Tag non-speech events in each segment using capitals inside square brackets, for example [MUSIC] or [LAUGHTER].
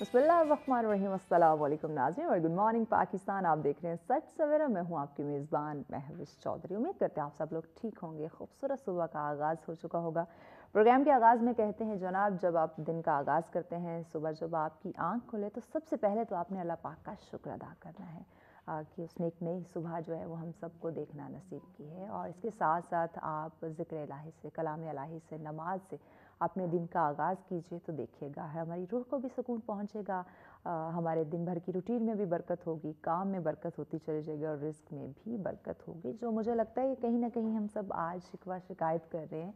बसमिलकुम नाजी और good morning Pakistan आप देख रहे हैं सच सवेरा मैं हूँ आपकी मेज़बान महविश चौधरी उम्मीद करते हैं आप सब लोग ठीक होंगे खूबसूरत सुबह का आगाज़ हो चुका होगा प्रोग्राम के आगाज़ में कहते हैं जनाब जब आप दिन का आगाज़ करते हैं सुबह जब आपकी आँख खुले तो सबसे पहले तो आपने अल्लाह पाक का शुक्र अदा करना है आ, कि उसने एक नई सुबह जो है वो हम सबको देखना नसीब की है और इसके साथ साथ आप ज़िक्र लाही से कलाम लाही से नमाज से अपने दिन का आगाज़ कीजिए तो देखिएगा हमारी रूह को भी सुकून पहुँचेगा हमारे दिन भर की रूटीन में भी बरकत होगी काम में बरकत होती चली जाएगी और रिस्क में भी बरकत होगी जो मुझे लगता है कहीं ना कहीं हम सब आज शिकवा शिकायत कर रहे हैं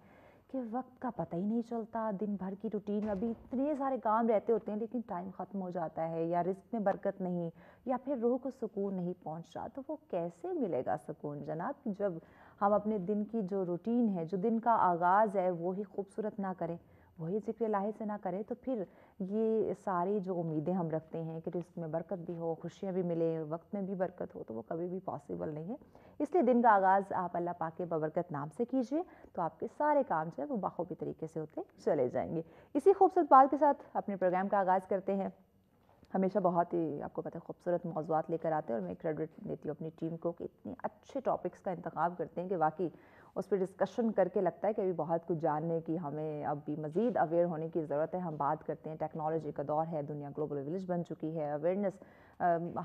कि वक्त का पता ही नहीं चलता दिन भर की रूटीन में अभी इतने सारे काम रहते होते हैं लेकिन टाइम ख़त्म हो जाता है या रिस्क में बरकत नहीं या फिर रूह को सुकून नहीं पहुंच रहा तो वो कैसे मिलेगा सुकून जनाब जब हम अपने दिन की जो रूटीन है जो दिन का आगाज़ है वो ही खूबसूरत ना करें वही जिक्र लाही से ना करें तो फिर ये सारी जो उम्मीदें हम रखते हैं कि रिस्क में बरकत भी हो खुशियाँ भी मिले वक्त में भी बरकत हो तो वो कभी भी पॉसिबल नहीं है इसलिए दिन का आगाज़ आप अल्लाह पाक के बबरकत नाम से कीजिए तो आपके सारे काम जो है वो बाखूबी तरीके से होते चले जाएंगे इसी खूबसूरत बात के साथ अपने प्रोग्राम का आगाज़ करते हैं हमेशा बहुत ही आपको पता है खूबसूरत मौजूद लेकर आते हैं और मैं क्रेडिट देती हूँ अपनी टीम को कि इतने अच्छे टॉपिक्स का इंतखब करते हैं कि वाकई उस पर डिस्कशन करके लगता है कि अभी बहुत कुछ जानने की हमें अभी मज़ीद अवेयर होने की ज़रूरत है हम बात करते हैं टेक्नोलॉजी का दौर है दुनिया ग्लोबल विलेज बन चुकी है अवेयरनेस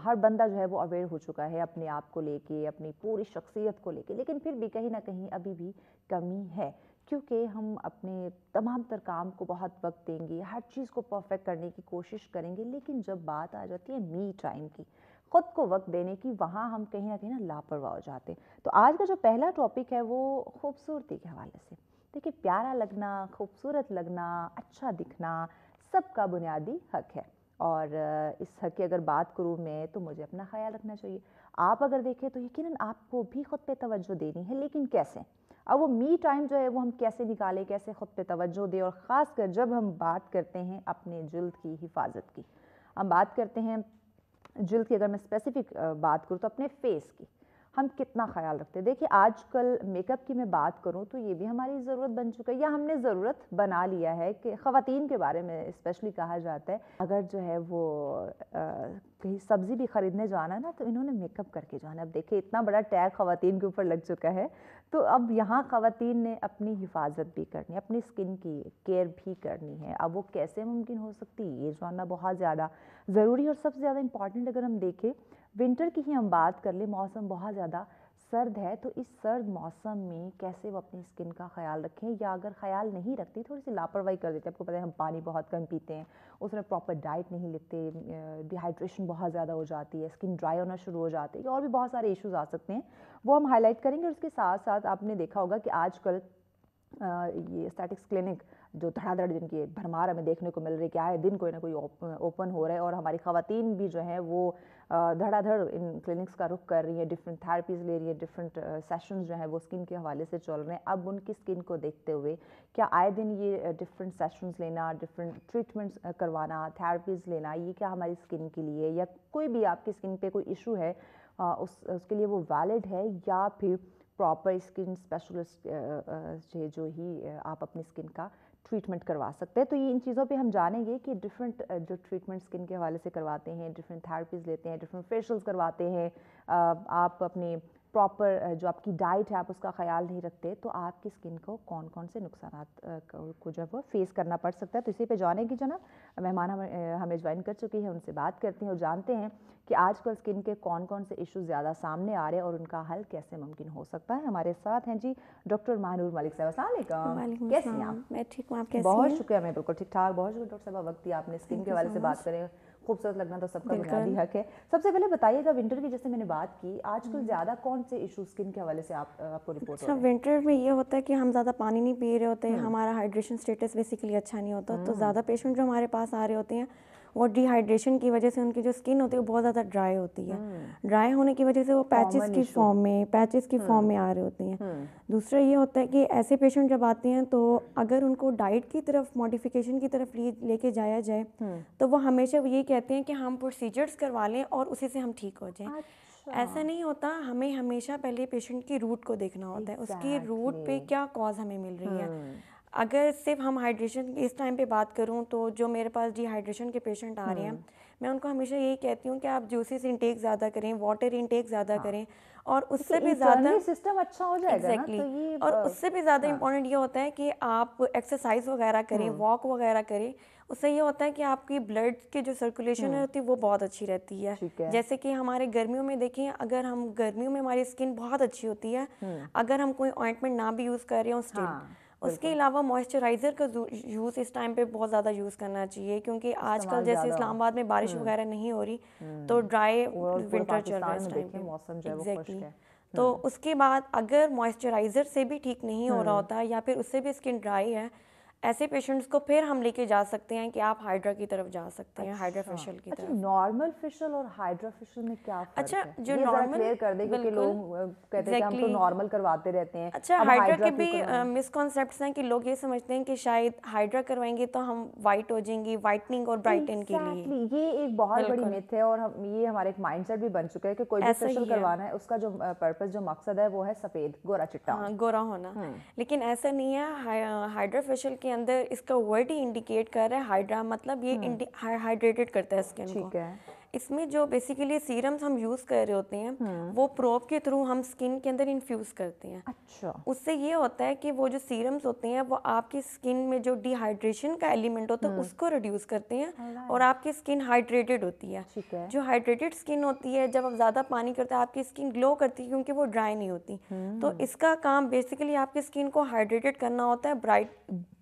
हर बंदा जो है वो अवेयर हो चुका है अपने आप को लेके अपनी पूरी शख्सियत को लेके लेकिन फिर भी कहीं ना कहीं अभी भी कमी है क्योंकि हम अपने तमाम तर काम को बहुत वक्त देंगे हर चीज़ को परफेक्ट करने की कोशिश करेंगे लेकिन जब बात आ जाती है मी टाइम की खुद को वक्त देने की वहाँ हम कहीं ना कहीं ना लापरवाह हो जाते हैं तो आज का जो पहला टॉपिक है वो खूबसूरती के हवाले से देखिए प्यारा लगना खूबसूरत लगना अच्छा दिखना सबका बुनियादी हक है और इस हक की अगर बात करूँ मैं तो मुझे अपना ख्याल रखना चाहिए आप अगर देखें तो यकीन आपको भी ख़ुद पे तवज्जो देनी है लेकिन कैसे अब वो मी टाइम जो है वो हम कैसे निकालें कैसे ख़ुद पे तवज्जो दें और ख़ास कर जब हम बात करते हैं अपने जल्द की हिफाजत की हम बात करते हैं जल्द की अगर मैं स्पेसिफिक बात करूँ तो अपने फेस की हम कितना ख्याल रखते हैं देखिए आजकल मेकअप की मैं बात करूँ तो ये भी हमारी ज़रूरत बन चुका है या हमने ज़रूरत बना लिया है कि ख़वान के बारे में स्पेशली कहा जाता है अगर जो है वो कहीं सब्ज़ी भी ख़रीदने जाना ना तो इन्होंने मेकअप करके जाना अब देखिए इतना बड़ा टैग ख़वान के ऊपर लग चुका है तो अब यहाँ ख़वान ने अपनी हिफाजत भी करनी है अपनी स्किन की केयर भी करनी है अब वो कैसे मुमकिन हो सकती है ये जानना बहुत ज़्यादा ज़रूरी और सबसे ज़्यादा इम्पॉर्टेंट अगर हम देखें विंटर की ही हम बात कर ले मौसम बहुत ज़्यादा सर्द है तो इस सर्द मौसम में कैसे वो अपनी स्किन का ख्याल रखें या अगर ख्याल नहीं रखती थोड़ी सी लापरवाही कर देते हैं आपको पता है हम पानी बहुत कम पीते हैं उसमें प्रॉपर डाइट नहीं लेते डिहाइड्रेशन बहुत ज़्यादा हो जाती है स्किन ड्राई होना शुरू हो जाती है और भी बहुत सारे इश्यूज आ सकते हैं वो हम हाईलाइट करेंगे और उसके साथ साथ आपने देखा होगा कि आजकल ये स्टैटिक्स क्लिनिक जो धड़ाधड़ जिनकी भरमार हमें देखने को मिल रही है कि आए दिन कोई ना कोई ओपन हो रहा है और हमारी खातन भी जो है वो धड़ाधड़ इन क्लिनिक्स का रुख कर रही है डिफरेंट थेरेपीज़ ले रही है डिफरेंट सेशंस जो है वो स्किन के हवाले से चल रहे हैं अब उनकी स्किन को देखते हुए क्या आए दिन ये डिफरेंट सेशंस लेना डिफरेंट ट्रीटमेंट्स करवाना थेरेपीज़ लेना ये क्या हमारी स्किन के लिए या कोई भी आपकी स्किन पर कोई इशू है उस उसके लिए वो वैलिड है या फिर प्रॉपर स्किन स्पेशलिस्ट है जो ही uh, आप अपनी स्किन का ट्रीटमेंट करवा सकते हैं तो ये इन चीज़ों पे हम जानेंगे कि डिफरेंट uh, जो ट्रीटमेंट स्किन के हवाले से करवाते हैं डिफरेंट थेरेपीज़ लेते हैं डिफरेंट फेशल्स करवाते हैं आप अपने प्रॉपर uh, जो आपकी डाइट है आप उसका ख्याल नहीं रखते तो आपकी स्किन को कौन कौन से नुकसान को जो है वो फेस करना पड़ सकता है तो इसी पे जाने की जो ना मेहमान हम, हमें ज्वाइन कर चुकी हैं उनसे बात करते हैं और जानते हैं कि आजकल स्किन के कौन कौन से इशू ज़्यादा सामने आ रहे हैं और उनका हल कैसे मुमकिन हो सकता है हमारे साथ हैं जी डॉक्टर महानूर मलिक साहब असल कैसे हैं आप मैं ठीक हूँ बहुत शुक्रिया मैं बिल्कुल ठीक ठाक बहुत शुक्रिया डॉक्टर साहब वक्त आपने स्किन के वाले से बात करें खूबसूरत लगना तो सबका बुनियादी हक है सबसे पहले बताइएगा विंटर की जैसे मैंने बात की आजकल हम्म। ज़्यादा कौन से इशू स्किन के हवाले से आप आपको रिपोर्ट अच्छा विंटर में ये होता है कि हम ज़्यादा पानी नहीं पी रहे होते हैं हम्म। हमारा हाइड्रेशन स्टेटस बेसिकली अच्छा नहीं होता तो हम्म। ज़्यादा पेशेंट जो हमारे पास आ रहे होते हैं वो डिहाइड्रेशन की वजह से उनकी जो स्किन होती है वो बहुत ज़्यादा ड्राई होती है ड्राई हम्म। होने की वजह से वो पैचेस की फॉर्म में पैचेस की फॉर्म में हम्म। आ रहे होते हैं हम्म। दूसरा ये होता है कि ऐसे पेशेंट जब आते हैं तो अगर उनको डाइट की तरफ मॉडिफिकेशन की तरफ लेके जाया जाए तो वो हमेशा ये कहते हैं कि हम प्रोसीजर्स करवा लें और उसी से हम ठीक हो जाएँ अच्छा। ऐसा नहीं होता हमें हमेशा पहले पेशेंट की रूट को देखना होता है उसकी रूट पे क्या कॉज हमें मिल रही है अगर सिर्फ हम हाइड्रेशन इस टाइम पे बात करूँ तो जो मेरे पास डिहाइड्रेशन के पेशेंट आ रहे हैं हम्म। मैं उनको हमेशा यही कहती हूँ कि आप जूसेस इनटेक ज़्यादा करें वाटर इनटेक ज़्यादा हाँ। करें और तो उससे भी ज़्यादा सिस्टम अच्छा हो जाएगा exactly. ना, तो ये और उससे भी ज़्यादा हाँ। इम्पोर्टेंट ये होता है कि आप एक्सरसाइज वगैरह करें वॉक हम्म। वगैरह करें उससे ये होता है कि आपकी ब्लड की जो सर्कुलेशन होती हम्म। है वो बहुत अच्छी रहती है।, है जैसे कि हमारे गर्मियों में देखें अगर हम गर्मियों में हमारी स्किन बहुत अच्छी होती है अगर हम कोई ऑइंटमेंट ना भी यूज़ कर रहे हो स्टिल उसके अलावा मॉइस्चराइज़र का यूज़ इस टाइम पे बहुत ज़्यादा यूज़ करना चाहिए क्योंकि आजकल जैसे इस्लामाबाद में बारिश हम्म। वगैरह नहीं हो रही हम्म। तो ड्राई विंटर चल रहा है इस टाइम पे एग्जैक्टली तो हम्म। उसके बाद अगर मॉइस्चराइज़र से भी ठीक नहीं हो रहा होता या फिर उससे भी स्किन ड्राई है ऐसे पेशेंट्स को फिर हम लेके जा सकते हैं कि आप हाइड्रा की तरफ जा सकते अच्छा, हैं हाइड्रा फेशियल की अच्छा, तरफ नॉर्मल फेशियल और हाइड्रा फेशियल में क्या फर्क अच्छा है? जो नॉर्मल क्लियर कर दे क्योंकि लोग कहते हैं exactly, कि हम तो नॉर्मल करवाते रहते हैं अच्छा हाइड्रा के भी मिसकॉन्सेप्ट हैं कि लोग ये समझते हैं कि शायद हाइड्रा करवाएंगे तो हम वाइट हो जाएंगे वाइटनिंग और ब्राइटन के लिए ये एक बहुत बड़ी मिथ है और ये हमारे एक माइंड भी बन चुका है की कोई भी फेशियल करवाना है उसका जो पर्पज जो मकसद है वो है सफेद गोरा चिट्टा हाँ, गोरा होना हम्म। लेकिन ऐसा नहीं है हाइड्रा फेशियल के अंदर इसका वर्ड ही इंडिकेट कर रहा है हाइड्रा मतलब ये हाइड्रेटेड हम्म। करता है स्किन को ठीक है इसमें जो बेसिकली सीरम्स हम यूज़ कर रहे होते हैं हम्म। वो प्रोब के थ्रू हम स्किन के अंदर इन्फ्यूज़ करते हैं अच्छा उससे ये होता है कि वो जो सीरम्स होते हैं वो आपकी स्किन में जो डिहाइड्रेशन का एलिमेंट होता है हम्म। उसको रिड्यूस करते हैं और आपकी स्किन हाइड्रेटेड होती है जो हाइड्रेटेड स्किन होती है जब आप ज़्यादा पानी करते हैं आपकी स्किन ग्लो करती है क्योंकि वो ड्राई नहीं होती तो हम्म। इसका काम बेसिकली आपकी स्किन को हाइड्रेटेड करना होता है ब्राइट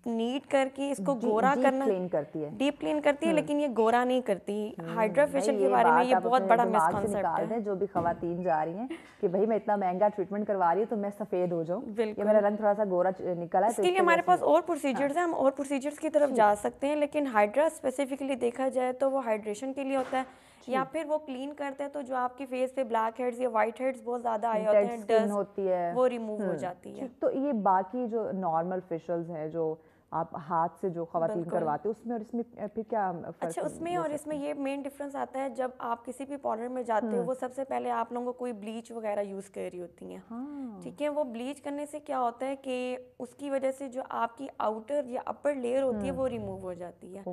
नीट करके इसको गोरा करना डीप क्लीन करती है डीप क्लीन करती है लेकिन ये गोरा नहीं करती हाइड्रा फेशियल के बारे में ये बहुत बड़ा मिसकंसेप्ट है जो भी खातन जा रही हैं कि भाई मैं इतना महंगा ट्रीटमेंट करवा रही हूँ तो मैं सफ़ेद हो जाऊँ ये मेरा रंग थोड़ा सा गोरा निकला है तो इसके लिए हमारे पास और प्रोसीजर्स हाँ। हैं हम और प्रोसीजर्स की तरफ जा सकते हैं लेकिन हाइड्रा स्पेसिफिकली देखा जाए तो वो हाइड्रेशन के लिए होता है या फिर वो क्लीन करते हैं तो जो आपके फेस पे ब्लैक हेड्स या व्हाइट हेड्स बहुत ज्यादा आए होते हैं होती है वो रिमूव हो हम्म, जाती है तो ये बाकी जो नॉर्मल फेशियल्स हैं जो आप हाथ से जो खातन करवाते हैं उसमें और इसमें फिर क्या अच्छा उसमें और इसमें ये मेन डिफरेंस आता है जब आप किसी भी पार्लर में जाते हो हम्म। वो सबसे पहले आप लोगों को कोई ब्लीच वगैरह यूज़ कर रही होती हैं हाँ। ठीक है वो ब्लीच करने से क्या होता है कि उसकी वजह से जो आपकी आउटर या अपर लेयर होती है वो रिमूव हम्म। हो जाती है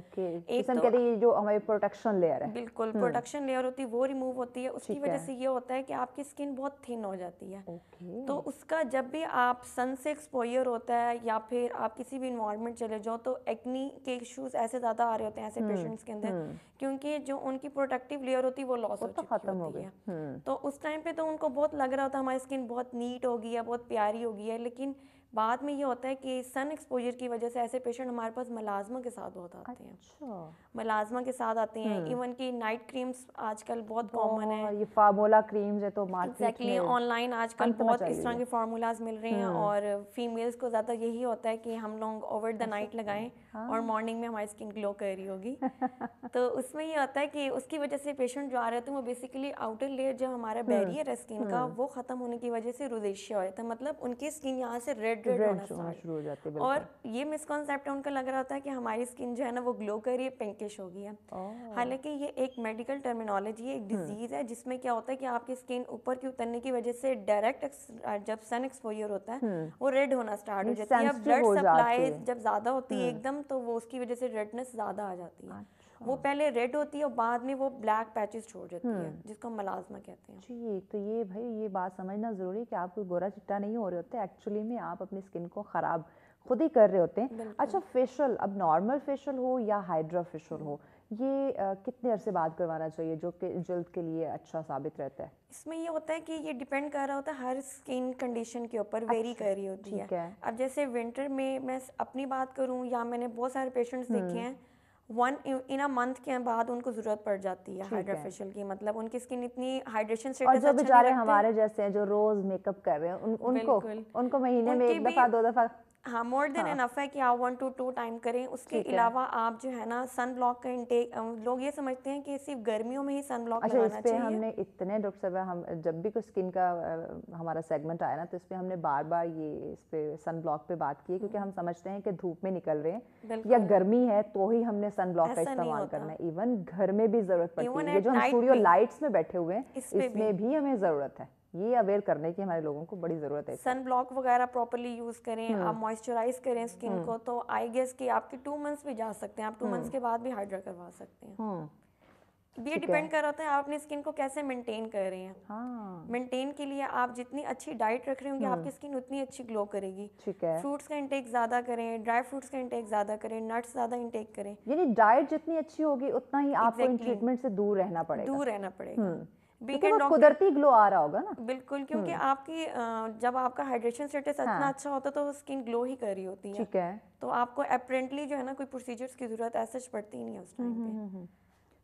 एक तो जो हमारी प्रोटेक्शन लेयर है बिल्कुल प्रोटेक्शन हम्म। लेयर होती है वो रिमूव होती है उसकी वजह से ये होता है की आपकी स्किन बहुत थिन हो जाती है तो उसका जब भी आप सन से एक्सपोयर होता है या फिर आप किसी भी इन्वायरमेंट डिपार्टमेंट चले जाओ तो एक्नी के इश्यूज ऐसे ज़्यादा आ रहे होते हैं ऐसे पेशेंट्स हम्म, के अंदर हम्म। क्योंकि जो उनकी प्रोटेक्टिव लेयर होती है वो लॉस हो तो खत्म हो है हम्म। तो उस टाइम पे तो उनको बहुत लग रहा होता है हमारी स्किन बहुत नीट होगी या बहुत प्यारी होगी है लेकिन बाद में ये होता है कि सन एक्सपोजर की वजह से ऐसे पेशेंट हमारे पास मलाजमा के साथ बहुत आते हैं अच्छा। मलाजमा के साथ आते हैं इवन की नाइट क्रीम्स आजकल बहुत हाँ, तो कॉमन है ये फार्मूला क्रीम्स है तो एग्जैक्टली ऑनलाइन आजकल बहुत इस तरह के फार्मूलाज मिल रहे हैं हम्म। और फीमेल्स को ज़्यादा यही होता है कि हम लोग ओवर द नाइट लगाए और मॉर्निंग में हमारी स्किन ग्लो कर रही होगी [LAUGHS] तो उसमें ये होता है कि उसकी वजह से पेशेंट जो आ रहे थे वो बेसिकली आउटर लेयर जो हमारा बैरियर हम्म। है स्किन का हम्म। वो ख़त्म होने की वजह से रुदेशिया हो जाता है मतलब उनकी स्किन यहाँ से रेड रेड रेड होना शुरू हो जाते हैं और ये मिसकॉन्सेप्ट उनका लग रहा होता है कि हमारी स्किन जो है ना वो ग्लो कर रही है पिंकिश हो गई है हालांकि ये एक मेडिकल टर्मिनोलॉजी है एक डिजीज हम्म। है जिसमें क्या होता है कि आपकी स्किन ऊपर की उतरने की वजह से डायरेक्ट जब सन एक्सपोजर होता है हम्म। वो रेड होना स्टार्ट हो जाती है ब्लड सप्लाई जब ज्यादा होती है हम्म। एकदम तो वो उसकी वजह से रेडनेस ज्यादा आ जाती है अच्छा। वो हाँ। पहले रेड होती है और बाद में वो ब्लैक पैचेस छोड़ जाती है हम्म। जिसको हम मलाजमा कहते हैं जी तो ये भाई ये बात समझना ज़रूरी है कि आप कोई गोरा चिट्टा नहीं हो रहे होते एक्चुअली में आप अपनी स्किन को ख़राब खुद ही कर रहे होते हैं अच्छा फेशियल अब नॉर्मल फेशियल हो या हाइड्रा फेशियल हो ये आ, कितने अरसे बाद करवाना चाहिए जो कि जल्द के लिए अच्छा साबित रहता है इसमें ये होता है कि ये डिपेंड कर रहा होता है हर स्किन कंडीशन के ऊपर अच्छा, वेरी कर रही होती है।, है अब जैसे विंटर में मैं अपनी बात करूं या मैंने बहुत सारे पेशेंट्स हम्म। देखे हैं वन इन अ मंथ के बाद उनको जरूरत पड़ जाती है हाइड्रा फेशियल की मतलब उनकी स्किन इतनी हाइड्रेशन से और जो बेचारे हमारे जैसे हैं जो रोज मेकअप कर रहे हैं उन, उनको उनको महीने में एक दफा दो दफा हाँ मोर देन इनफ है कि आप वन टू टू टाइम करें उसके अलावा आप जो है ना सन ब्लॉक का इंटेक लोग ये समझते हैं कि सिर्फ गर्मियों में ही सन ब्लॉक अच्छा, लगाना चाहिए हमने इतने डॉक्टर साहब हम जब भी कुछ स्किन का हमारा सेगमेंट आया ना तो इस पर हमने बार बार ये इस पर सन ब्लॉक पे बात की क्योंकि हम हम्म। समझते हैं कि धूप में निकल रहे हैं या गर्मी है तो ही हमने सन ब्लॉक का इस्तेमाल करना है इवन घर में भी जरूरत पड़ती है जो हम स्टूडियो लाइट्स में बैठे हुए हैं इसमें भी हमें जरूरत है ये अवेयर करने की हमारे लोगों को बड़ी ज़रूरत है सन ब्लॉक वगैरह प्रॉपरली यूज़ करें हम्म। आप मॉइस्चराइज करें स्किन हम्म। को तो आई गेस कि आपके टू मंथ्स भी जा सकते हैं आप टू मंथ्स हम्म। के बाद भी हाइड्रा करवा सकते हैं ये डिपेंड कर रहा है आप अपनी स्किन को कैसे मेंटेन कर रहे हैं हाँ। मेंटेन के लिए आप जितनी अच्छी डाइट रख रहे होंगे आपकी स्किन उतनी अच्छी ग्लो करेगी ठीक है फ्रूट्स का इंटेक ज्यादा करें ड्राई फ्रूट्स का इंटेक ज्यादा करें नट्स ज्यादा इंटेक करें यानी डाइट जितनी अच्छी होगी उतना ही आपको ट्रीटमेंट से दूर रहना पड़ेगा दूर रहना पड़ेगा बीकेंड कुदरती ग्लो आ रहा होगा ना बिल्कुल क्योंकि हम्म। आपकी जब आपका हाइड्रेशन स्टेटस हाँ। इतना अच्छा होता है तो स्किन ग्लो ही कर रही होती है ठीक है तो आपको अपरेंटली जो है ना कोई प्रोसीजर्स की जरूरत ऐसे पड़ती नहीं है उस टाइम हम्म, पे हम्म,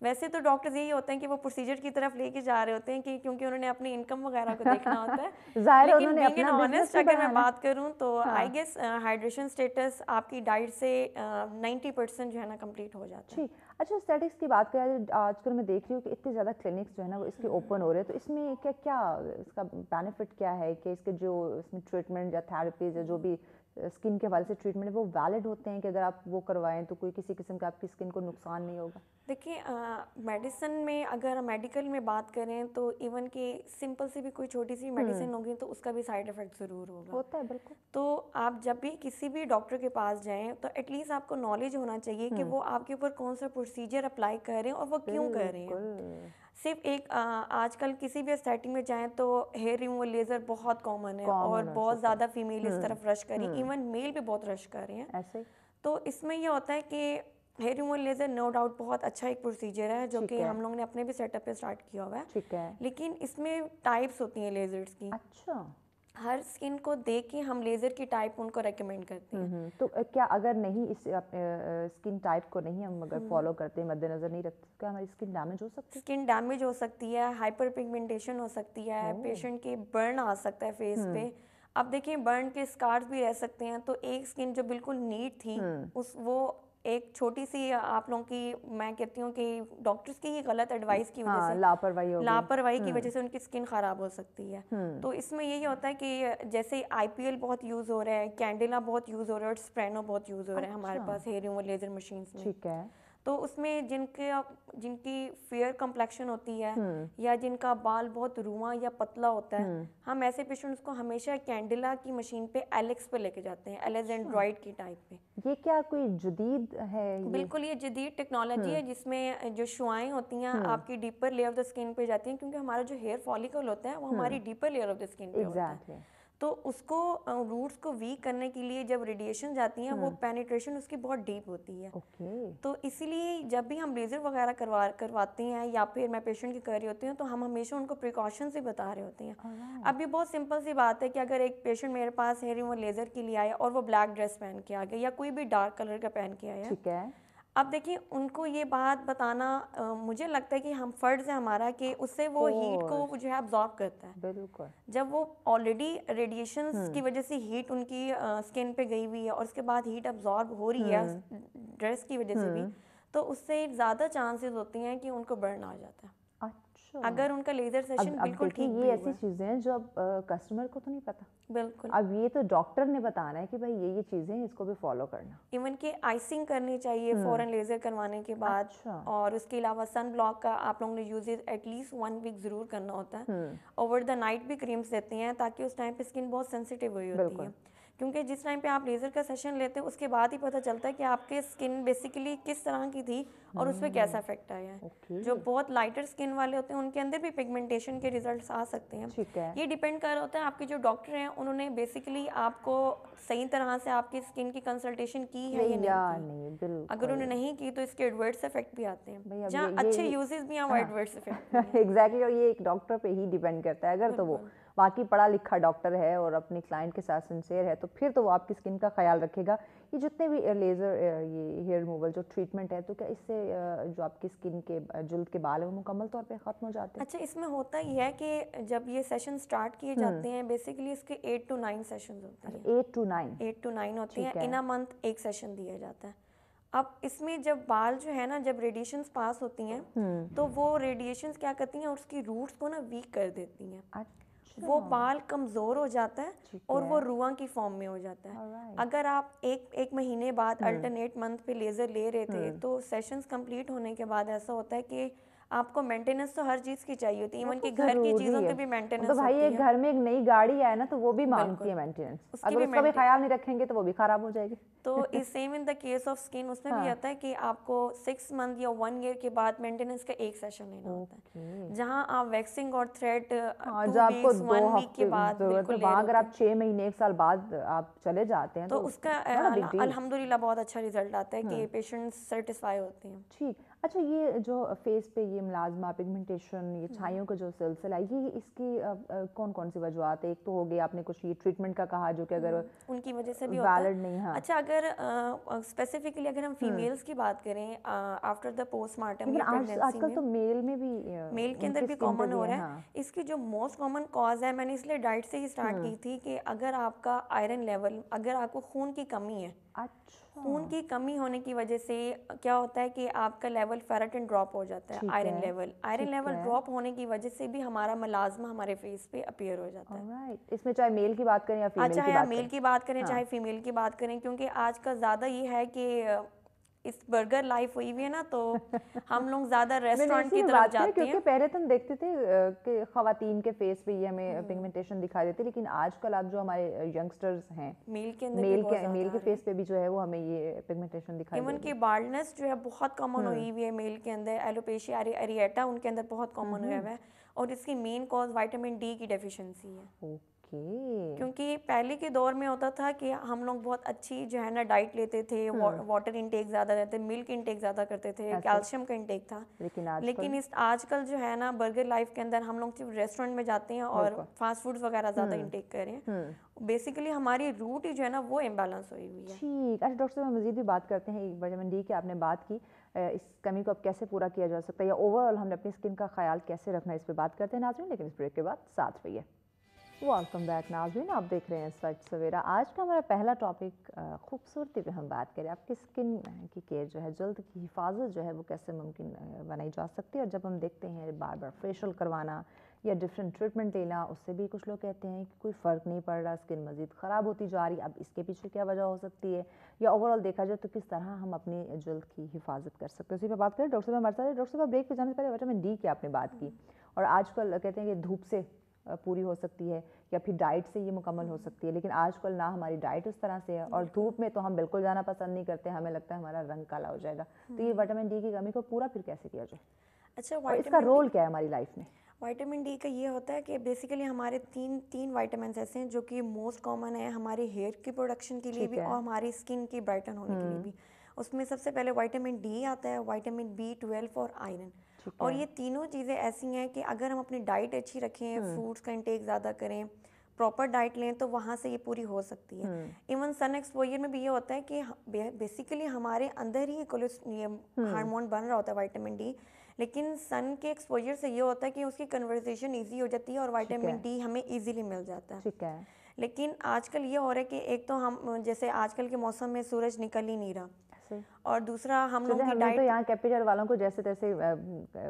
वैसे तो डॉक्टर्स यही होते हैं कि वो प्रोसीजर की तरफ लेके जा रहे होते हैं कि क्योंकि उन्होंने अपनी इनकम वगैरह को देखना होता है [LAUGHS] जाहिर लेकिन अपना ऑनेस्ट अगर मैं बात करूं तो आई गेस हाइड्रेशन स्टेटस आपकी डाइट से नाइन्टी uh, परसेंट जो है ना कंप्लीट हो जाता है अच्छा एस्थेटिक्स की बात करें तो आजकल मैं देख रही हूँ कि इतने ज़्यादा क्लिनिक्स जो है ना वो इसके ओपन हो रहे हैं तो इसमें क्या क्या इसका बेनिफिट क्या है कि इसके जो इसमें ट्रीटमेंट या थेरेपीज या जो भी स्किन के हवाले से ट्रीटमेंट है वो वैलिड होते हैं कि अगर आप वो करवाएं तो कोई किसी किस्म का आपकी स्किन को नुकसान नहीं होगा देखिए मेडिसिन में अगर मेडिकल में बात करें तो इवन कि सिंपल सी भी कोई छोटी सी मेडिसिन हम्म। होगी तो उसका भी साइड इफ़ेक्ट ज़रूर होगा होता है बिल्कुल तो आप जब भी किसी भी डॉक्टर के पास जाएं तो एटलीस्ट आपको नॉलेज होना चाहिए कि हम्म। वो आपके ऊपर कौन सा प्रोसीजर अप्लाई कर रहे हैं और वो क्यों कर रहे हैं सिर्फ एक आजकल किसी भी सेटिंग में जाएं तो हेयर रिमूवल लेजर बहुत कॉमन है और बहुत ज़्यादा फीमेल इस हम्म, तरफ रश कर रही है इवन मेल भी बहुत रश कर रहे हैं ऐसे तो इसमें ये होता है कि hair removal laser no doubt बहुत अच्छा एक प्रोसीजर है जो कि हम लोग ने अपने भी सेटअप पे स्टार्ट किया हुआ है ठीक है लेकिन इसमें टाइप्स होती हैं लेजर्स की अच्छा हर स्किन को देख के हम लेज़र की टाइप उनको रेकमेंड करते हैं हम्म, तो क्या अगर नहीं इस स्किन टाइप को नहीं हम अगर फॉलो हम्म। करते हैं मद्देनज़र नहीं रखते तो क्या हमारी स्किन डैमेज हो सकती है स्किन डैमेज हो सकती है हाइपर पिगमेंटेशन हो सकती है पेशेंट के बर्न आ सकता है फेस पे हम्म। अब देखिए बर्न के स्कार्स भी रह सकते हैं तो एक स्किन जो बिल्कुल नीट थी उस वो एक छोटी सी आप लोगों की मैं कहती हूँ कि डॉक्टर्स की ही गलत एडवाइस की वजह हाँ, से लापरवाही लापरवाही की हम्म। वजह से उनकी स्किन खराब हो सकती है हम्म। तो इसमें यही होता है कि जैसे आईपीएल बहुत यूज हो रहा है कैंडेला बहुत यूज हो रहा है और स्प्रेनो बहुत यूज हो रहा है अच्छा। हमारे पास हेयर रिमूवल लेजर मशीन ठीक है तो उसमें जिनके जिनकी फेयर कम्प्लेक्शन होती है हम्म। या जिनका बाल बहुत रुआ या पतला होता है हम्म। हम ऐसे पेशेंट्स को हमेशा कैंडिला की मशीन पे एलेक्स पे लेके जाते हैं एलेक्स अच्छा। एंड्रॉइड की टाइप पे ये क्या कोई जदीद है ये? बिल्कुल ये जदीद टेक्नोलॉजी है हम्म। जिसमें जो शुआएं होती हैं आपकी deeper layer of the skin पे जाती हैं क्योंकि हमारा जो हेयर फॉलिकल होता है वो हमारी deeper layer of the skin पे होता है तो उसको रूट्स को वीक करने के लिए जब रेडिएशन जाती है वो पेनिट्रेशन हाँ। उसकी बहुत डीप होती है ओके तो इसीलिए जब भी हम लेज़र वगैरह करवा करवाते हैं या फिर मैं पेशेंट की कर रही होती हूँ तो हम हमेशा उनको प्रिकॉशन से बता रहे होते हैं हाँ। अब ये बहुत सिंपल सी बात है कि अगर एक पेशेंट मेरे पास है वो लेज़र के लिए आया और वो ब्लैक ड्रेस पहन के आ गया या कोई भी डार्क कलर का पहन के आया अब देखिए उनको ये बात बताना आ, मुझे लगता है कि हम फर्ज है हमारा कि उससे वो हीट को जो है ऑब्जॉर्व करता है बिल्कुल जब वो ऑलरेडी रेडिएशन की हम्म। वजह से हीट उनकी स्किन पे गई हुई है और उसके बाद हीट ऑब्जॉर्व हो रही है ड्रेस हम्म। की वजह से भी हम्म। तो उससे ज़्यादा चांसेस होती हैं कि उनको बर्न आ जाता है अच्छा अगर उनका लेजर सेशन अब, बिल्कुल ठीक ये ऐसी चीज़ें हैं जो अब कस्टमर को तो नहीं पता बिल्कुल अब ये तो डॉक्टर ने बताना है कि भाई ये ये चीज़ें इसको भी फॉलो करना इवन के आइसिंग करनी चाहिए फॉरन हम्म। लेजर करवाने के बाद अच्छा। और उसके अलावा सन ब्लॉक का आप लोगों ने यूजेज एटलीस्ट वन वीक जरूर करना होता है ओवर द नाइट भी क्रीम्स देते हैं ताकि उस टाइम पे स्किन बहुत सेंसिटिव हुई होती है क्योंकि जिस टाइम पे आप लेज़र का सेशन लेते हैं उसके बाद ही पता चलता है कि आपके स्किन बेसिकली किस तरह की थी और उस पर hmm. कैसा इफेक्ट आया है जो बहुत लाइटर स्किन वाले होते हैं उनके अंदर भी पिगमेंटेशन के रिजल्ट्स आ सकते हैं ठीक है। ये डिपेंड कर होता है आपके जो डॉक्टर हैं उन्होंने बेसिकली आपको सही तरह से आपकी स्किन की कंसल्टेशन की है या नहीं, नहीं अगर उन्होंने नहीं की तो इसके एडवर्ड्स इफेक्ट भी आते हैं जहाँ अच्छे यूजेस भी हैं एडवर्ड्स इफेक्ट एग्जैक्टली और ये एक डॉक्टर पे ही डिपेंड करता है अगर तो वो बाकी पढ़ा लिखा डॉक्टर है और अपने क्लाइंट के साथ सिंसेयर है तो फिर तो वो आपकी स्किन का ख्याल रखेगा कि जितने भी लेज़र ये हेयर रिमूवल जो ट्रीटमेंट है तो क्या इससे जो आपकी स्किन के जुल्द के बाल है वो मुकम्मल तौर पर ख़त्म हो जाते हैं अच्छा इसमें होता ही है कि जब ये सेशन स्टार्ट किए हम्म। जाते हैं बेसिकली इसके एट टू नाइन सेशन होते हैं eight to nine eight to nine होते हैं इन अ मंथ एक सेशन दिया जाता है अब इसमें जब बाल जो है ना जब रेडिएशन पास होती हैं हम्म। तो वो रेडिएशन क्या करती हैं उसकी रूट्स को ना वीक कर देती हैं अच्छा। वो अच्छा। बाल कमज़ोर हो जाता है और वो रुआ की फॉर्म में हो जाता है अगर आप एक एक महीने बाद अल्टरनेट हम्म। मंथ पे लेज़र ले रहे थे हम्म। तो सेशंस कंप्लीट होने के बाद ऐसा होता है कि आपको मेंटेनेंस तो हर चीज की चाहिए होती है इवन अच्छा, की घर की चीजों की भी मेंटेनेंस मतलब तो भाई एक घर में एक नई गाड़ी आए ना तो वो भी मांगती है मेंटेनेंस अगर उसका भी ख्याल नहीं रखेंगे तो वो भी खराब हो जाएगी तो [LAUGHS] इस same in the case of skin उसमें हाँ. भी आता है कि आपको सिक्स मंथ या वन ईयर के बाद मेंटेनेंस का एक सेशन लेना होता है जहाँ आप वैक्सिंग और थ्रेड uh, हाँ, आपको अगर आप छह महीने एक साल बाद आप चले जाते हैं तो, तो उसका अलहमदुल्ला बहुत अच्छा रिजल्ट आता है कि पेशेंट हाँ। सेटिस्फाई होते हैं ठीक अच्छा ये जो फेस पे ये मुलाजमा पिगमेंटेशन ये हम्म। छाइयों का जो सिलसिला है ये इसकी कौन कौन सी वजूहत है एक तो हो गई आपने कुछ ये ट्रीटमेंट का कहा जो कि अगर हम्म, उनकी वजह से भी वैलड नहीं है हाँ। अच्छा अगर स्पेसिफिकली अगर हम फीमेल्स हम्म। की बात करें आफ्टर द पोस्टमार्टम आजकल तो मेल में भी मेल के अंदर भी कॉमन हो रहा है हाँ। इसकी जो मोस्ट कॉमन कॉज है मैंने इसलिए डाइट से ही स्टार्ट की थी कि अगर आपका आयरन लेवल अगर आपको खून की कमी है अच्छा खून हाँ। की कमी होने की वजह से क्या होता है कि आपका लेवल फेराटिन ड्रॉप हो जाता है iron level iron level drop होने की वजह से भी हमारा मलाजमा हमारे फेस पे अपियर हो जाता है right. इसमें चाहे मेल की बात करें या फीमेल हाँ, मेल की बात करें हाँ। चाहे फीमेल की बात करें क्योंकि आज का ज़्यादा ये है कि इस बर्गर लाइफ हुई हुई है ना तो [LAUGHS] हम लोग ज्यादा रेस्टोरेंट की तरफ जाते हैं क्योंकि पहले तो हम देखते थे कि खातन के फेस पे ये हमें पिगमेंटेशन हम्म। दिखाई देती लेकिन आजकल आप जो हमारे यंगस्टर्स हैं मेल के मेल के मेल के फेस पे भी जो है वो हमें ये पिगमेंटेशन दिखाई इवन की बाल्डनेस जो है बहुत कॉमन हुई हम्म। हुई है मेल के अंदर एलोपेशिया एरिएटा उनके अंदर बहुत कॉमन हम्म। हुआ है और इसकी मेन कॉज वाइटामिन डी की डेफिशिएंसी है ओके क्योंकि पहले के दौर में होता था कि हम लोग बहुत अच्छी जो है ना डाइट लेते थे hmm. वाटर इनटेक ज़्यादा रहते मिल्क इनटेक ज़्यादा करते थे कैल्शियम का इनटेक था लेकिन आज लेकिन इस आजकल जो है ना बर्गर लाइफ के अंदर हम लोग सिर्फ रेस्टोरेंट में जाते हैं और फास्ट फूड वगैरह ज़्यादा हम्म। इनटेक कर रहे हैं हम्म। बेसिकली हमारी रूट ही जो है ना वो इम्बेलेंस हुई हुई है ठीक अच्छा डॉक्टर साहब मजीद भी बात करते हैं विटामिन डी की आपने बात की इस कमी को अब कैसे पूरा किया जा सकता है या ओवरऑल हमने अपनी स्किन का ख्याल कैसे रखना है इस पर बात करते हैं नाजरीन लेकिन इस ब्रेक के बाद साथ रहिए वेलकम बैक नाजरीन आप देख रहे हैं स्वच्छ सवेरा आज का हमारा पहला टॉपिक खूबसूरती पे हम बात करें आपकी स्किन की केयर जो है जल्द की हिफाजत जो है वो कैसे मुमकिन बनाई जा सकती है और जब हम देखते हैं बार बार फेशियल करवाना या डिफरेंट ट्रीटमेंट लेना उससे भी कुछ लोग कहते हैं कि कोई फ़र्क नहीं पड़ रहा स्किन मज़ीद ख़राब होती जा रही अब इसके पीछे क्या वजह हो सकती है या ओवरऑल देखा जाए तो किस तरह हम अपनी जल्द की हिफाजत कर सकते हैं उसी पर बात करें डॉक्टर साहब हमारे साथ डॉक्टर साहब ब्रेक पर जाने से पहले वाइटामिन डी की आपने बात की और आजकल कहते हैं कि धूप से पूरी हो सकती है या फिर डाइट से ये मुकम्मल हो सकती है लेकिन आजकल ना हमारी डाइट उस तरह से है और धूप में तो हम बिल्कुल जाना पसंद नहीं करते हमें लगता है हमारा रंग काला हो जाएगा तो ये वाइटामिन हम्म। डी की कमी को पूरा फिर कैसे किया जाए अच्छा इसका रोल क्या है हमारी लाइफ में वाइटामिन डी का ये होता है कि बेसिकली हमारे तीन तीन वाइटामिन ऐसे हैं जो कि मोस्ट कॉमन है हमारे हेयर की प्रोडक्शन के लिए भी और हमारी स्किन की ब्राइटन होने के लिए हम्म। भी उसमें सबसे पहले वाइटामिन डी आता है वाइटामिन बी ट्वेल्व और आयरन और ये तीनों चीज़ें ऐसी हैं कि अगर हम अपनी डाइट अच्छी रखें हम्म। फ्रूट्स का इंटेक ज़्यादा करें प्रॉपर डाइट लें तो वहाँ से ये पूरी हो सकती है हम्म। इवन सन एक्सपोजर में भी ये होता है कि बेसिकली हमारे अंदर ही हम्म। हार्मोन बन रहा होता है वाइटामिन डी लेकिन सन के एक्सपोजर से ये होता है कि उसकी कन्वर्सेशन ईजी हो जाती है और वाइटामिन डी हमें ईजिली मिल जाता है ठीक है लेकिन आजकल ये हो रहा है कि एक तो हम जैसे आजकल के मौसम में सूरज निकल ही नहीं रहा से और दूसरा हम लोग की तो यहाँ कैपिटल वालों को जैसे तैसे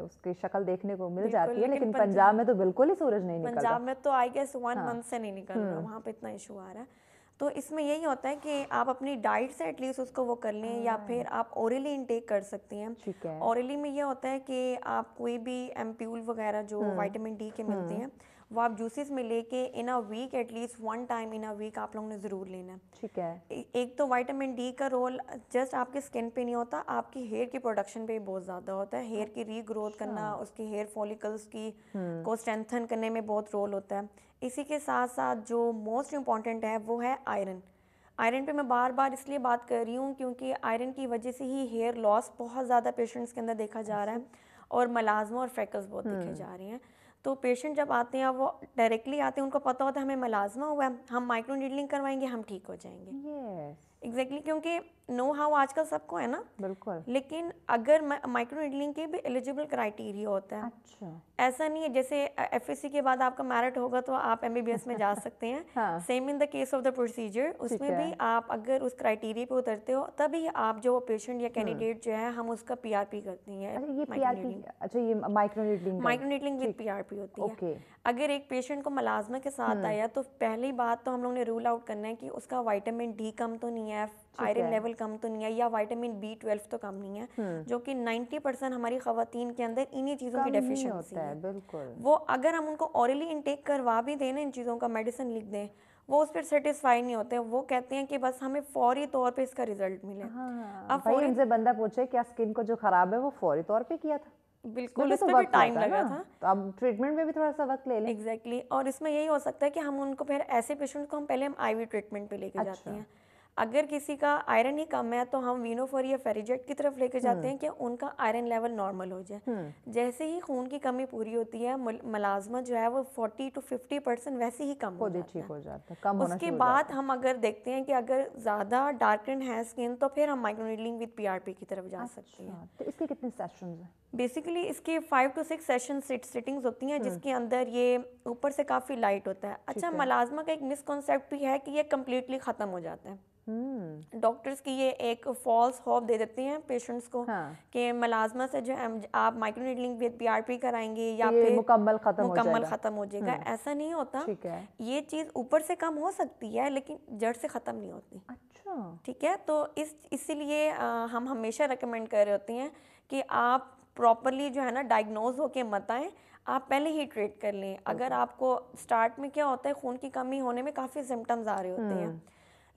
उसकी शक्ल देखने को मिल जाती है लेकिन पंजाब में तो बिल्कुल ही सूरज नहीं निकल पंजाब में तो आई गेस वन मंथ से नहीं निकल रहा हम्म। वहाँ पे इतना इशू आ रहा है तो इसमें यही होता है कि आप अपनी डाइट से एटलीस्ट उसको वो कर लें या फिर हाँ। आप ओरली इनटेक कर सकती हैं ओरली में ये होता है कि आप कोई भी एम्प्यूल वगैरह जो वाइटामिन हम्म। डी के मिलते हम्म। हैं वो आप जूसेस में लेके in a week at least one time in a week आप लोगों ने ज़रूर लेना है ठीक है एक तो वाइटामिन डी का रोल जस्ट आपके स्किन पे नहीं होता आपकी हेयर की प्रोडक्शन पे भी बहुत ज़्यादा होता है हेयर की रीग्रोथ करना उसके हेयर फॉलिकल्स की हम्म। को स्ट्रेंथन करने में बहुत रोल होता है इसी के साथ साथ जो मोस्ट इम्पॉर्टेंट है वो है आयरन आयरन पे मैं बार बार इसलिए बात कर रही हूँ क्योंकि आयरन की वजह से ही हेयर लॉस बहुत ज़्यादा पेशेंट्स के अंदर देखा जा रहा है अच्छा। और मलाजमा और फ्रैकल्स बहुत देखे हम्म। जा रहे हैं तो पेशेंट जब आते हैं वो डायरेक्टली आते हैं उनको पता होता है हमें मलाजमा हुआ है हम माइक्रो नीडलिंग करवाएंगे हम ठीक हो जाएंगे yes. एग्जैक्टली exactly, क्योंकि नो हाउ आजकल सबको है ना बिल्कुल लेकिन अगर माइक्रो नीडलिंग के भी एलिजिबल क्राइटेरिया होता है अच्छा ऐसा नहीं है जैसे एफ के बाद आपका मैरिट होगा तो आप एम में जा सकते हैं same in the case of the procedure उसमें भी आप अगर उस क्राइटेरिया पे उतरते हो तभी आप जो पेशेंट या कैंडिडेट हम्म। जो है हम उसका पी करते हैं अच्छा ये microneedling microneedling with P होती है अगर एक पेशेंट को मलाजमा के साथ हम्म। आया तो पहली बात तो हम लोग ने रूल आउट करना है कि उसका वाइटामिन डी कम तो नहीं है है आयरन लेवल कम तो नहीं है या वाइटामिन बी ट्वेल्व तो कम नहीं है हम्म। जो कि 90 परसेंट हमारी खातन के अंदर इन्हीं चीज़ों की डेफिशिएंसी है बिल्कुल वो अगर हम उनको औरली इनटेक करवा भी दें ना इन चीज़ों का मेडिसिन लिख दें वो उस पर सेटिस्फाई नहीं होते वो कहते हैं कि बस हमें फौरी तौर पर इसका रिजल्ट मिले हाँ, हाँ, हाँ। अब फौरी इनसे बंदा पूछे क्या स्किन को जो खराब है वो फौरी तौर पर किया था बिल्कुल तो भी टाइम लगा था तो अब ट्रीटमेंट में भी थोड़ा सा वक्त ले लें एग्जैक्टली exactly. और इसमें यही हो सकता है कि हम उनको फिर ऐसे पेशेंट को हम पहले हम आईवी ट्रीटमेंट पे लेके अच्छा। जाते हैं अगर किसी का आयरन ही कम है तो हम वीनोफोर या फेरिजेट की तरफ लेकर हम्म। जाते हैं कि उनका आयरन लेवल नॉर्मल हो जाए हम्म। जैसे ही खून की कमी पूरी होती है मलाजमा जो है वो फोर्टी टू फिफ्टी परसेंट वैसे ही कम हो जाता है हो जाता, कम उसके बाद हम अगर देखते हैं कि अगर ज़्यादा डार्कन है स्किन तो फिर हम माइक्रोनीडलिंग विद पी की तरफ जा सकते अच्छा, हैं तो इसके कितने सेशन है बेसिकली इसके five to six session sittings होती हैं हम्म। जिसके अंदर ये ऊपर से काफ़ी लाइट होता है अच्छा मलाजमा का एक मिसकॉन्सेप्ट भी है कि ये कम्प्लीटली ख़त्म हो जाता है हम्म। डॉक्टर्स की ये एक फॉल्स होप दे देते हैं पेशेंट्स को हाँ. कि मलाजमा से जो है आप माइक्रो नीडलिंग विद पीआरपी कराएंगे या फिर मुकम्मल खत्म मुकम्मल खत्म हो जाएगा हम्म। ऐसा नहीं होता ये चीज ऊपर से कम हो सकती है लेकिन जड़ से खत्म नहीं होती अच्छा ठीक है तो इस इसीलिए हम हमेशा रिकमेंड कर रहे होते हैं कि आप प्रॉपरली जो है ना डायग्नोज होके मत आए आप पहले ही ट्रीट कर लें अगर आपको स्टार्ट में क्या होता है खून की कमी होने में काफ़ी सिम्टम्स आ रहे होते हम्म। हैं